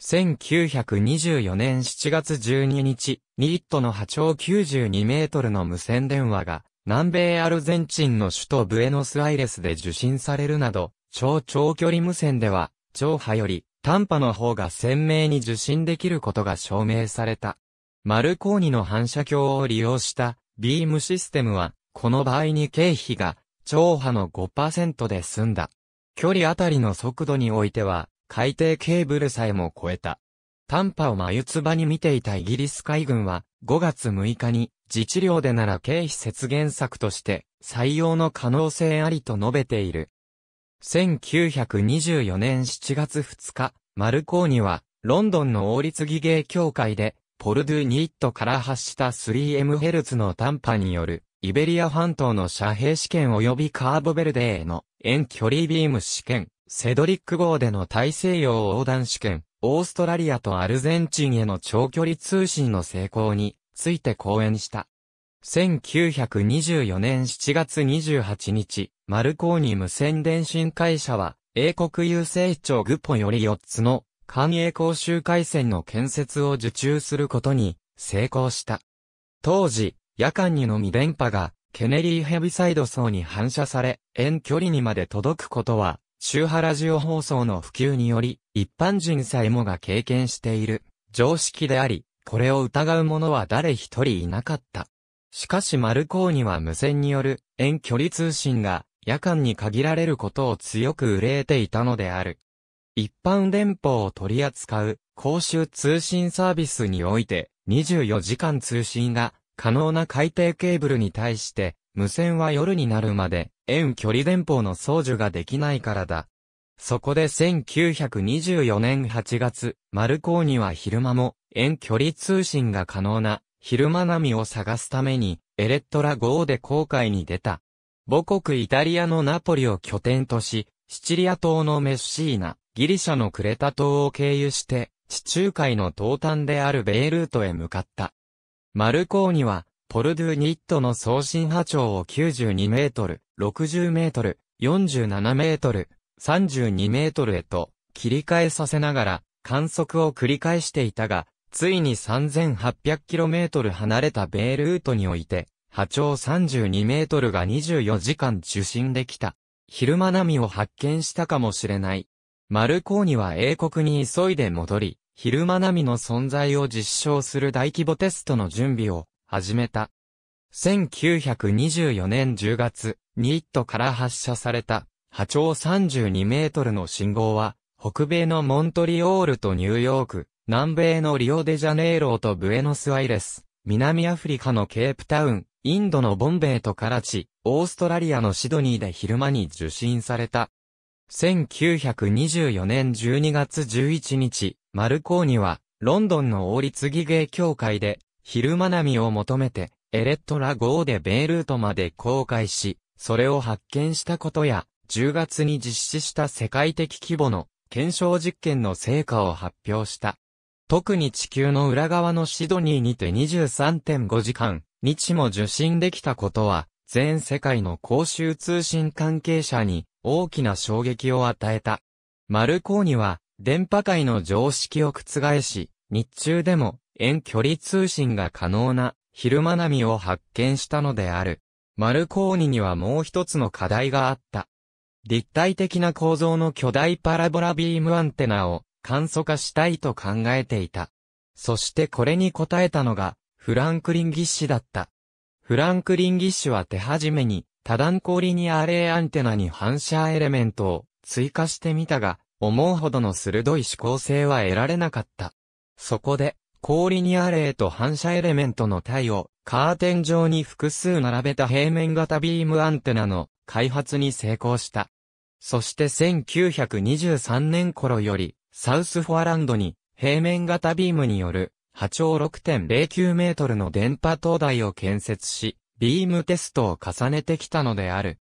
1924年7月12日、ニリットの波長92メートルの無線電話が、南米アルゼンチンの首都ブエノスアイレスで受信されるなど、超長距離無線では、超波より、短波の方が鮮明に受信できることが証明された。マルコーニの反射鏡を利用したビームシステムは、この場合に経費が超波の5%で済んだ。距離あたりの速度においては、海底ケーブルさえも超えた。短波を眉唾に見ていたイギリス海軍は、5月6日に、自治領でなら経費節減策として、採用の可能性ありと述べている。1924年7月2日、マルコーニは、ロンドンの王立技芸協会で、ポルドゥニットから発した 3MHz の短波による、イベリア半島の遮蔽試験及びカーボベルデへの遠距離ビーム試験、セドリック号での大西洋横断試験、オーストラリアとアルゼンチンへの長距離通信の成功について講演した。1924年7月28日、マルコーニ無線電信会社は、英国郵政庁グポより4つの官営公衆回線の建設を受注することに成功した。当時、夜間にのみ電波がケネリーヘビサイド層に反射され、遠距離にまで届くことは、周波ラジオ放送の普及により、一般人さえもが経験している常識であり、これを疑う者は誰一人いなかった。しかしマルコーニは無線による遠距離通信が夜間に限られることを強く憂えていたのである。一般電報を取り扱う公衆通信サービスにおいて24時間通信が可能な海底ケーブルに対して無線は夜になるまで遠距離電報の送受ができないからだ。そこで1924年8月、マルコーニは昼間も遠距離通信が可能な昼間波を探すためにエレットラ号で航海に出た。母国イタリアのナポリを拠点とし、シチリア島のメッシーナ、ギリシャのクレタ島を経由して、地中海の東端であるベイルートへ向かった。マルコーニは、ポルドゥニットの送信波長を92メートル、60メートル、47メートル、32メートルへと切り替えさせながら観測を繰り返していたが、ついに3 8 0 0トル離れたベイルートにおいて、波長3 2ルが24時間受信できた。昼間波を発見したかもしれない。マルコーニは英国に急いで戻り、昼間並みの存在を実証する大規模テストの準備を始めた。1924年10月、ニットから発射された波長32メートルの信号は、北米のモントリオールとニューヨーク、南米のリオデジャネイロとブエノスアイレス、南アフリカのケープタウン、インドのボンベイとカラチ、オーストラリアのシドニーで昼間に受信された。1924年12月11日、マルコーニは、ロンドンの王立儀芸協会で、昼間マみを求めて、エレットラ号でベイルートまで公開し、それを発見したことや、10月に実施した世界的規模の検証実験の成果を発表した。特に地球の裏側のシドニーにて23.5時間、日も受信できたことは、全世界の公衆通信関係者に大きな衝撃を与えた。マルコーニは、電波界の常識を覆し、日中でも遠距離通信が可能な昼間波を発見したのである。マルコーニにはもう一つの課題があった。立体的な構造の巨大パラボラビームアンテナを簡素化したいと考えていた。そしてこれに応えたのがフランクリンギッシュだった。フランクリンギッシュは手始めに多段コリニアレイアンテナに反射エレメントを追加してみたが、思うほどの鋭い指向性は得られなかった。そこで、コーリニアレイと反射エレメントの体をカーテン上に複数並べた平面型ビームアンテナの開発に成功した。そして1923年頃より、サウスフォアランドに平面型ビームによる波長6.09メートルの電波灯台を建設し、ビームテストを重ねてきたのである。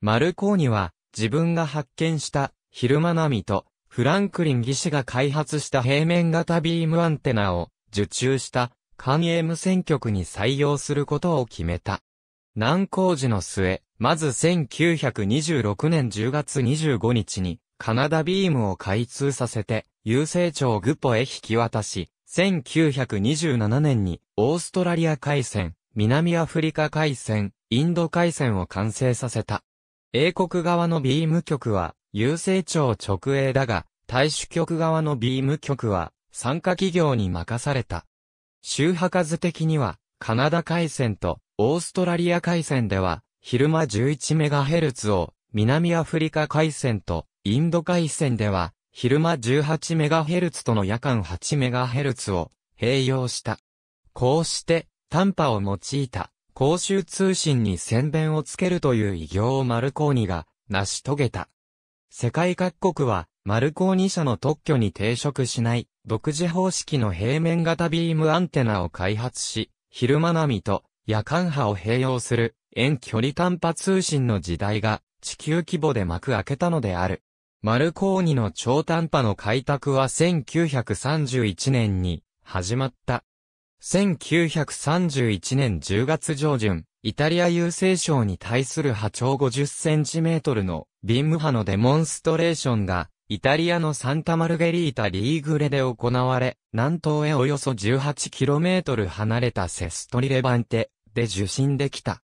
マルコーニは、自分が発見した昼間並みとフランクリン技師が開発した平面型ビームアンテナを受注したカン無ム選に採用することを決めた。難工事の末、まず1926年10月25日にカナダビームを開通させて郵政庁グポへ引き渡し、1927年にオーストラリア海戦、南アフリカ海戦、インド海戦を完成させた。英国側のビーム局は、郵政庁直営だが、大使局側のビーム局は、参加企業に任された。周波数的には、カナダ海戦とオーストラリア海戦では、昼間 11MHz を、南アフリカ海戦とインド海戦では、昼間 18MHz との夜間 8MHz を併用した。こうして、短波を用いた公衆通信に宣伝をつけるという偉業をマルコーニが成し遂げた。世界各国はマルコーニ社の特許に抵触しない独自方式の平面型ビームアンテナを開発し、昼間波と夜間波を併用する遠距離短波通信の時代が地球規模で幕開けたのである。マルコーニの超短波の開拓は1931年に始まった。1931年10月上旬、イタリア郵政省に対する波長50センチメートルのビンム波のデモンストレーションが、イタリアのサンタマルゲリータリーグレで行われ、南東へおよそ 18km 離れたセストリレバンテで受信できた。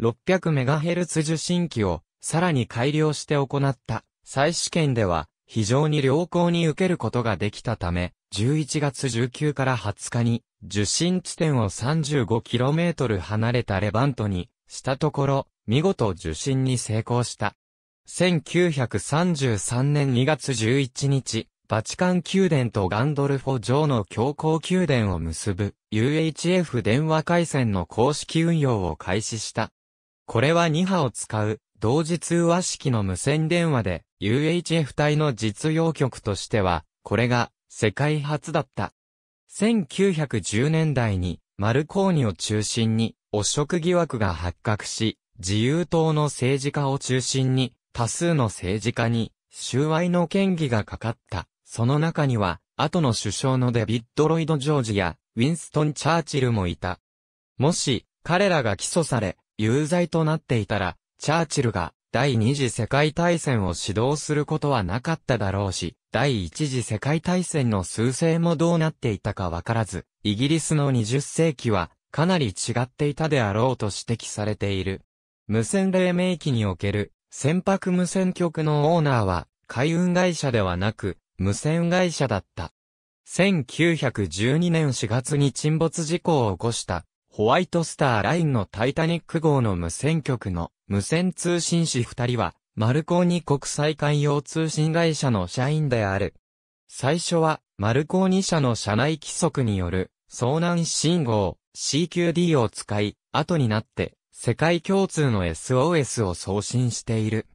600MHz 受信機をさらに改良して行った再試験では、非常に良好に受けることができたため、11月19から20日に、受信地点を 35km 離れたレバントにしたところ、見事受信に成功した。1933年2月11日、バチカン宮殿とガンドルフォ城の強行宮殿を結ぶ UHF 電話回線の公式運用を開始した。これは2波を使う同時通話式の無線電話で UHF 帯の実用局としては、これが世界初だった。1910年代にマルコーニを中心に汚職疑惑が発覚し、自由党の政治家を中心に多数の政治家に収賄の嫌疑がかかった。その中には、後の首相のデビッド・ロイド・ジョージやウィンストン・チャーチルもいた。もし、彼らが起訴され、有罪となっていたら、チャーチルが第二次世界大戦を指導することはなかっただろうし、第一次世界大戦の数勢もどうなっていたかわからず、イギリスの20世紀はかなり違っていたであろうと指摘されている。無線黎明期における船舶無線局のオーナーは海運会社ではなく無線会社だった。1912年4月に沈没事故を起こしたホワイトスターラインのタイタニック号の無線局の無線通信士二人は、マルコーニ国際海洋通信会社の社員である。最初は、マルコーニ社の社内規則による、遭難信号、CQD を使い、後になって、世界共通の SOS を送信している。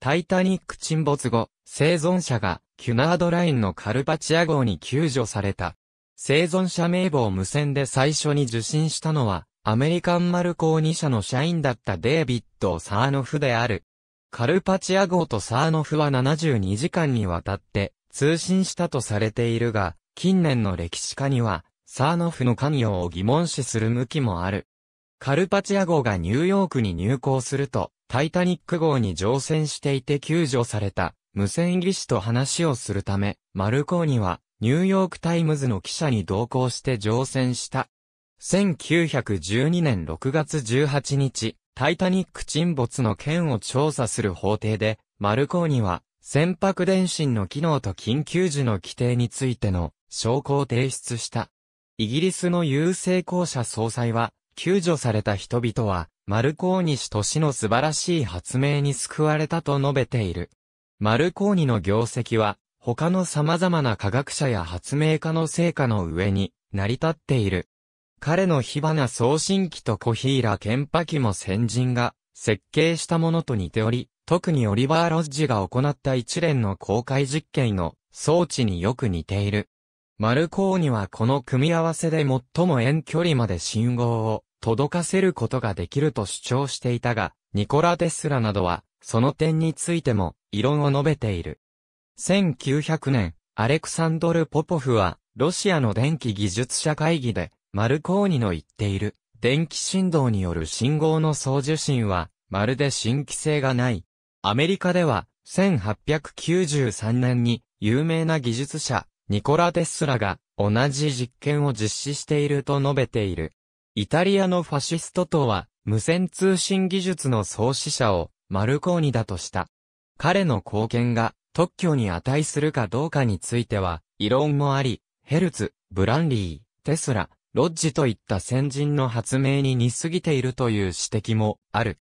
タイタニック沈没後、生存者が、キュナードラインのカルパチア号に救助された。生存者名簿を無線で最初に受信したのは、アメリカンマルコー2社の社員だったデービッド・サーノフである。カルパチア号とサーノフは72時間にわたって通信したとされているが、近年の歴史家には、サーノフの関与を疑問視する向きもある。カルパチア号がニューヨークに入港すると、タイタニック号に乗船していて救助された、無線技師と話をするため、マルコーニは、ニューヨークタイムズの記者に同行して乗船した。1912年6月18日、タイタニック沈没の件を調査する法廷で、マルコーニは、船舶電信の機能と緊急時の規定についての証拠を提出した。イギリスの優勢公社総裁は、救助された人々は、マルコーニ氏と市の素晴らしい発明に救われたと述べている。マルコーニの業績は、他の様々な科学者や発明家の成果の上に成り立っている。彼の火花送信機とコヒーラ健波機も先人が設計したものと似ており、特にオリバー・ロッジが行った一連の公開実験の装置によく似ている。マルコーニはこの組み合わせで最も遠距離まで信号を届かせることができると主張していたが、ニコラ・テスラなどは、その点についても、異論を述べている。1900年、アレクサンドル・ポポフは、ロシアの電気技術者会議で、マルコーニの言っている、電気振動による信号の送受信は、まるで新規性がない。アメリカでは、1893年に、有名な技術者、ニコラ・テスラが、同じ実験を実施していると述べている。イタリアのファシスト党は、無線通信技術の創始者を、マルコーニだとした。彼の貢献が、特許に値するかどうかについては、異論もあり、ヘルツ、ブランリー、テスラ、ロッジといった先人の発明に似すぎているという指摘もある。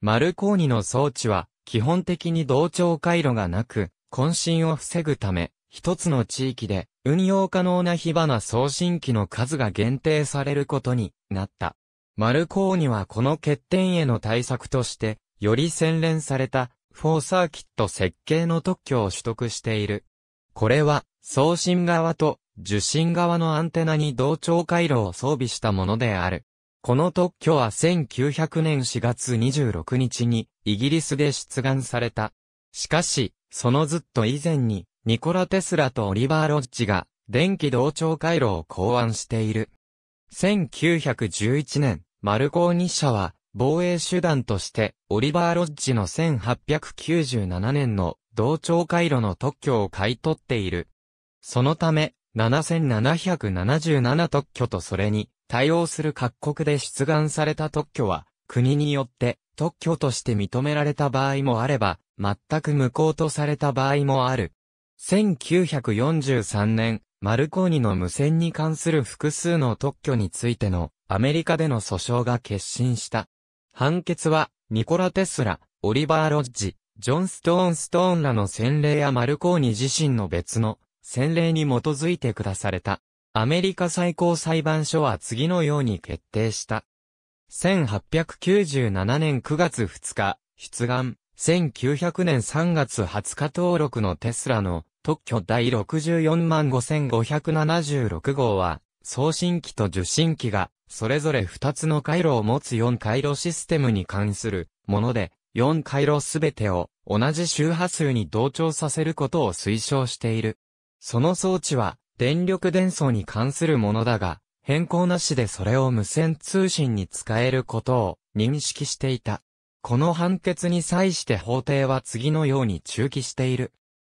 マルコーニの装置は、基本的に同調回路がなく、渾身を防ぐため、一つの地域で運用可能な火花送信機の数が限定されることになった。マルコーニはこの欠点への対策として、より洗練されたフォーサーキット設計の特許を取得している。これは送信側と受信側のアンテナに同調回路を装備したものである。この特許は1900年4月26日にイギリスで出願された。しかし、そのずっと以前にニコラ・テスラとオリバー・ロッジが電気同調回路を考案している。1911年、マルコーニ社は防衛手段としてオリバー・ロッジの1897年の同調回路の特許を買い取っている。そのため、7777特許とそれに対応する各国で出願された特許は、国によって特許として認められた場合もあれば、全く無効とされた場合もある。1943年、マルコーニの無線に関する複数の特許についてのアメリカでの訴訟が決心した。判決は、ニコラ・テスラ、オリバー・ロッジ、ジョン・ストーン・ストーンらの洗礼やマルコーニ自身の別の先例に基づいて下された。アメリカ最高裁判所は次のように決定した。1897年9月2日、出願。1900年3月20日登録のテスラの特許第64万5576号は、送信機と受信機が、それぞれ2つの回路を持つ4回路システムに関するもので、4回路すべてを同じ周波数に同調させることを推奨している。その装置は、電力伝送に関するものだが、変更なしでそれを無線通信に使えることを認識していた。この判決に際して法廷は次のように中期している。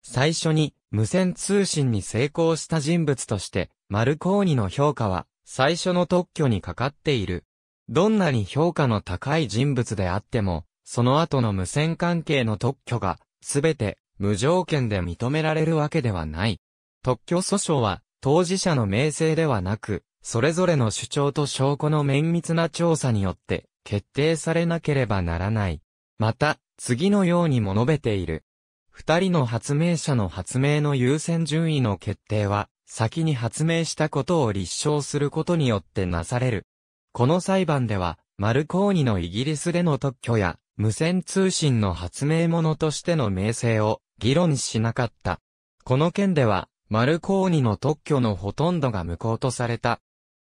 最初に無線通信に成功した人物として、マルコーニの評価は最初の特許にかかっている。どんなに評価の高い人物であっても、その後の無線関係の特許が、すべて無条件で認められるわけではない。特許訴訟は、当事者の名声ではなく、それぞれの主張と証拠の綿密な調査によって、決定されなければならない。また、次のようにも述べている。二人の発明者の発明の優先順位の決定は、先に発明したことを立証することによってなされる。この裁判では、マルコーニのイギリスでの特許や、無線通信の発明者としての名声を議論しなかった。この件では、マルコーニの特許のほとんどが無効とされた。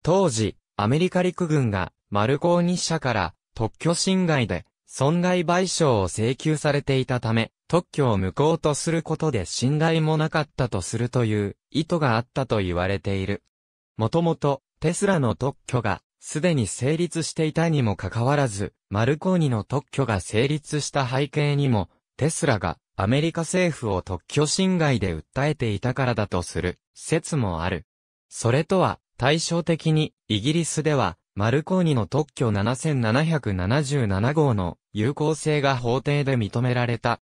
当時、アメリカ陸軍がマルコーニ社から特許侵害で損害賠償を請求されていたため、特許を無効とすることで信頼もなかったとするという意図があったと言われている。もともと、テスラの特許がすでに成立していたにもかかわらず、マルコーニの特許が成立した背景にも、テスラがアメリカ政府を特許侵害で訴えていたからだとする説もある。それとは対照的にイギリスではマルコーニの特許7777号の有効性が法廷で認められた。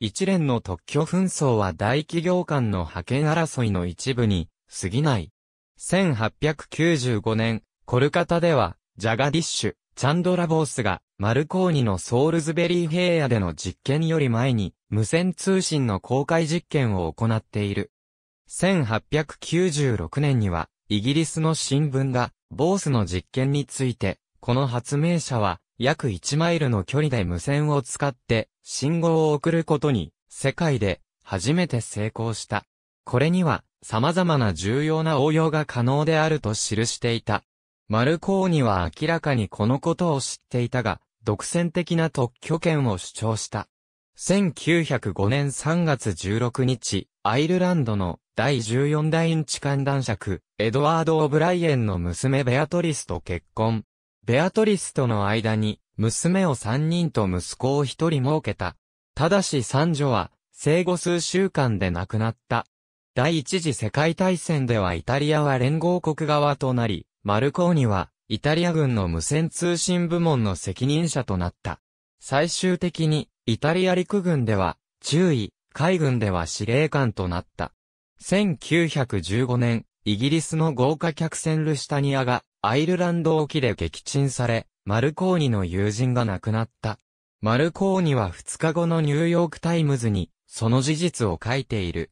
一連の特許紛争は大企業間の派遣争いの一部に過ぎない。1895年、コルカタでは、ジャガディッシュ、チャンドラボースが、マルコーニのソールズベリー平野での実験より前に、無線通信の公開実験を行っている。1896年には、イギリスの新聞が、ボースの実験について、この発明者は、約1マイルの距離で無線を使って、信号を送ることに、世界で、初めて成功した。これには、様々な重要な応用が可能であると記していた。マルコーニは明らかにこのことを知っていたが、独占的な特許権を主張した。1905年3月16日、アイルランドの第14代インチ観男爵、エドワード・オブライエンの娘ベアトリスと結婚。ベアトリスとの間に、娘を3人と息子を1人設けた。ただし三女は、生後数週間で亡くなった。第一次世界大戦ではイタリアは連合国側となり、マルコーニは、イタリア軍の無線通信部門の責任者となった。最終的に、イタリア陸軍では、中尉、海軍では司令官となった。1915年、イギリスの豪華客船ルシタニアが、アイルランド沖で撃沈され、マルコーニの友人が亡くなった。マルコーニは2日後のニューヨークタイムズに、その事実を書いている。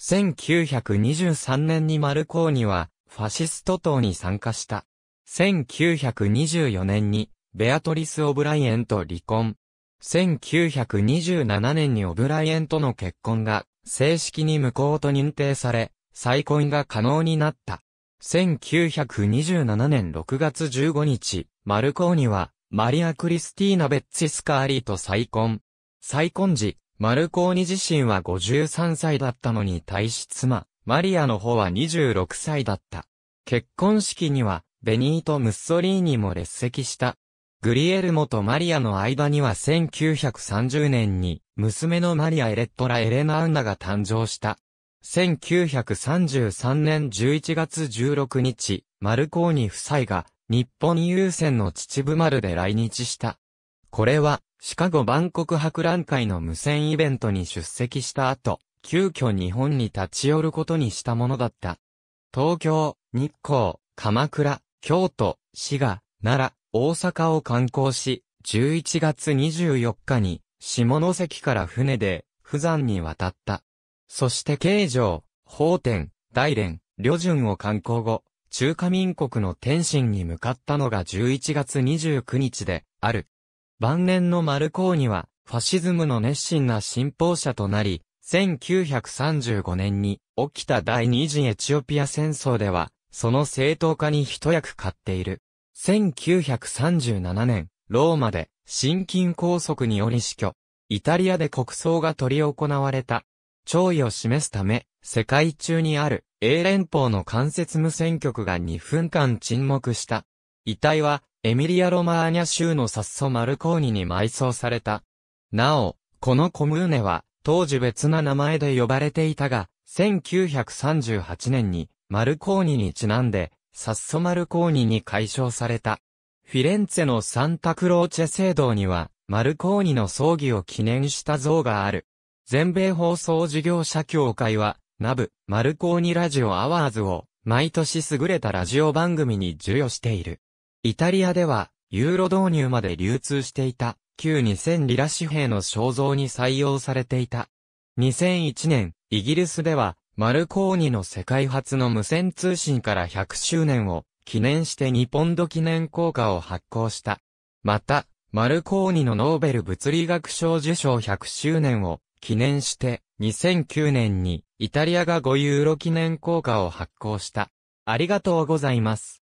1923年にマルコーニは、ファシスト党に参加した。1924年に、ベアトリス・オブライエンと離婚。1927年にオブライエンとの結婚が正式に無効と認定され、再婚が可能になった。1927年6月15日、マルコーニは、マリア・クリスティーナ・ベッチスカーリーと再婚。再婚時、マルコーニ自身は53歳だったのに対し妻、マリアの方は26歳だった。結婚式には、ベニート・ムッソリーニも列席した。グリエルモとマリアの間には1930年に、娘のマリア・エレットラ・エレナ・ウナが誕生した。1933年11月16日、マルコーニ夫妻が、日本優先の秩父丸で来日した。これは、シカゴ万国博覧会の無線イベントに出席した後、急遽日本に立ち寄ることにしたものだった。東京、日光、鎌倉、京都、滋賀、奈良、大阪を観光し、11月24日に、下関から船で、富山に渡った。そして京城、宝天、大連、旅順を観光後、中華民国の天津に向かったのが11月29日で、ある。晩年の丸公には、ファシズムの熱心な信奉者となり、1935年に起きた第二次エチオピア戦争では、その正当化に一役買っている。1937年、ローマで心筋梗塞により死去。イタリアで国葬が執り行われた。弔意を示すため、世界中にある英連邦の間接無線局が2分間沈黙した。遺体はエミリア・ロマーニャ州のサッソ・マルコーニに埋葬された。なお、このコムーネは当時別な名前で呼ばれていたが、1938年にマルコーニにちなんで、サッソマルコーニに解消された。フィレンツェのサンタクローチェ聖堂には、マルコーニの葬儀を記念した像がある。全米放送事業者協会は、ナブ、マルコーニラジオアワーズを、毎年優れたラジオ番組に授与している。イタリアでは、ユーロ導入まで流通していた。旧2000リラ紙幣の肖像に採用されていた。2001年、イギリスでは、マルコーニの世界初の無線通信から100周年を記念して2ポンド記念硬貨を発行した。また、マルコーニのノーベル物理学賞受賞100周年を記念して2009年にイタリアが5ユーロ記念硬貨を発行した。ありがとうございます。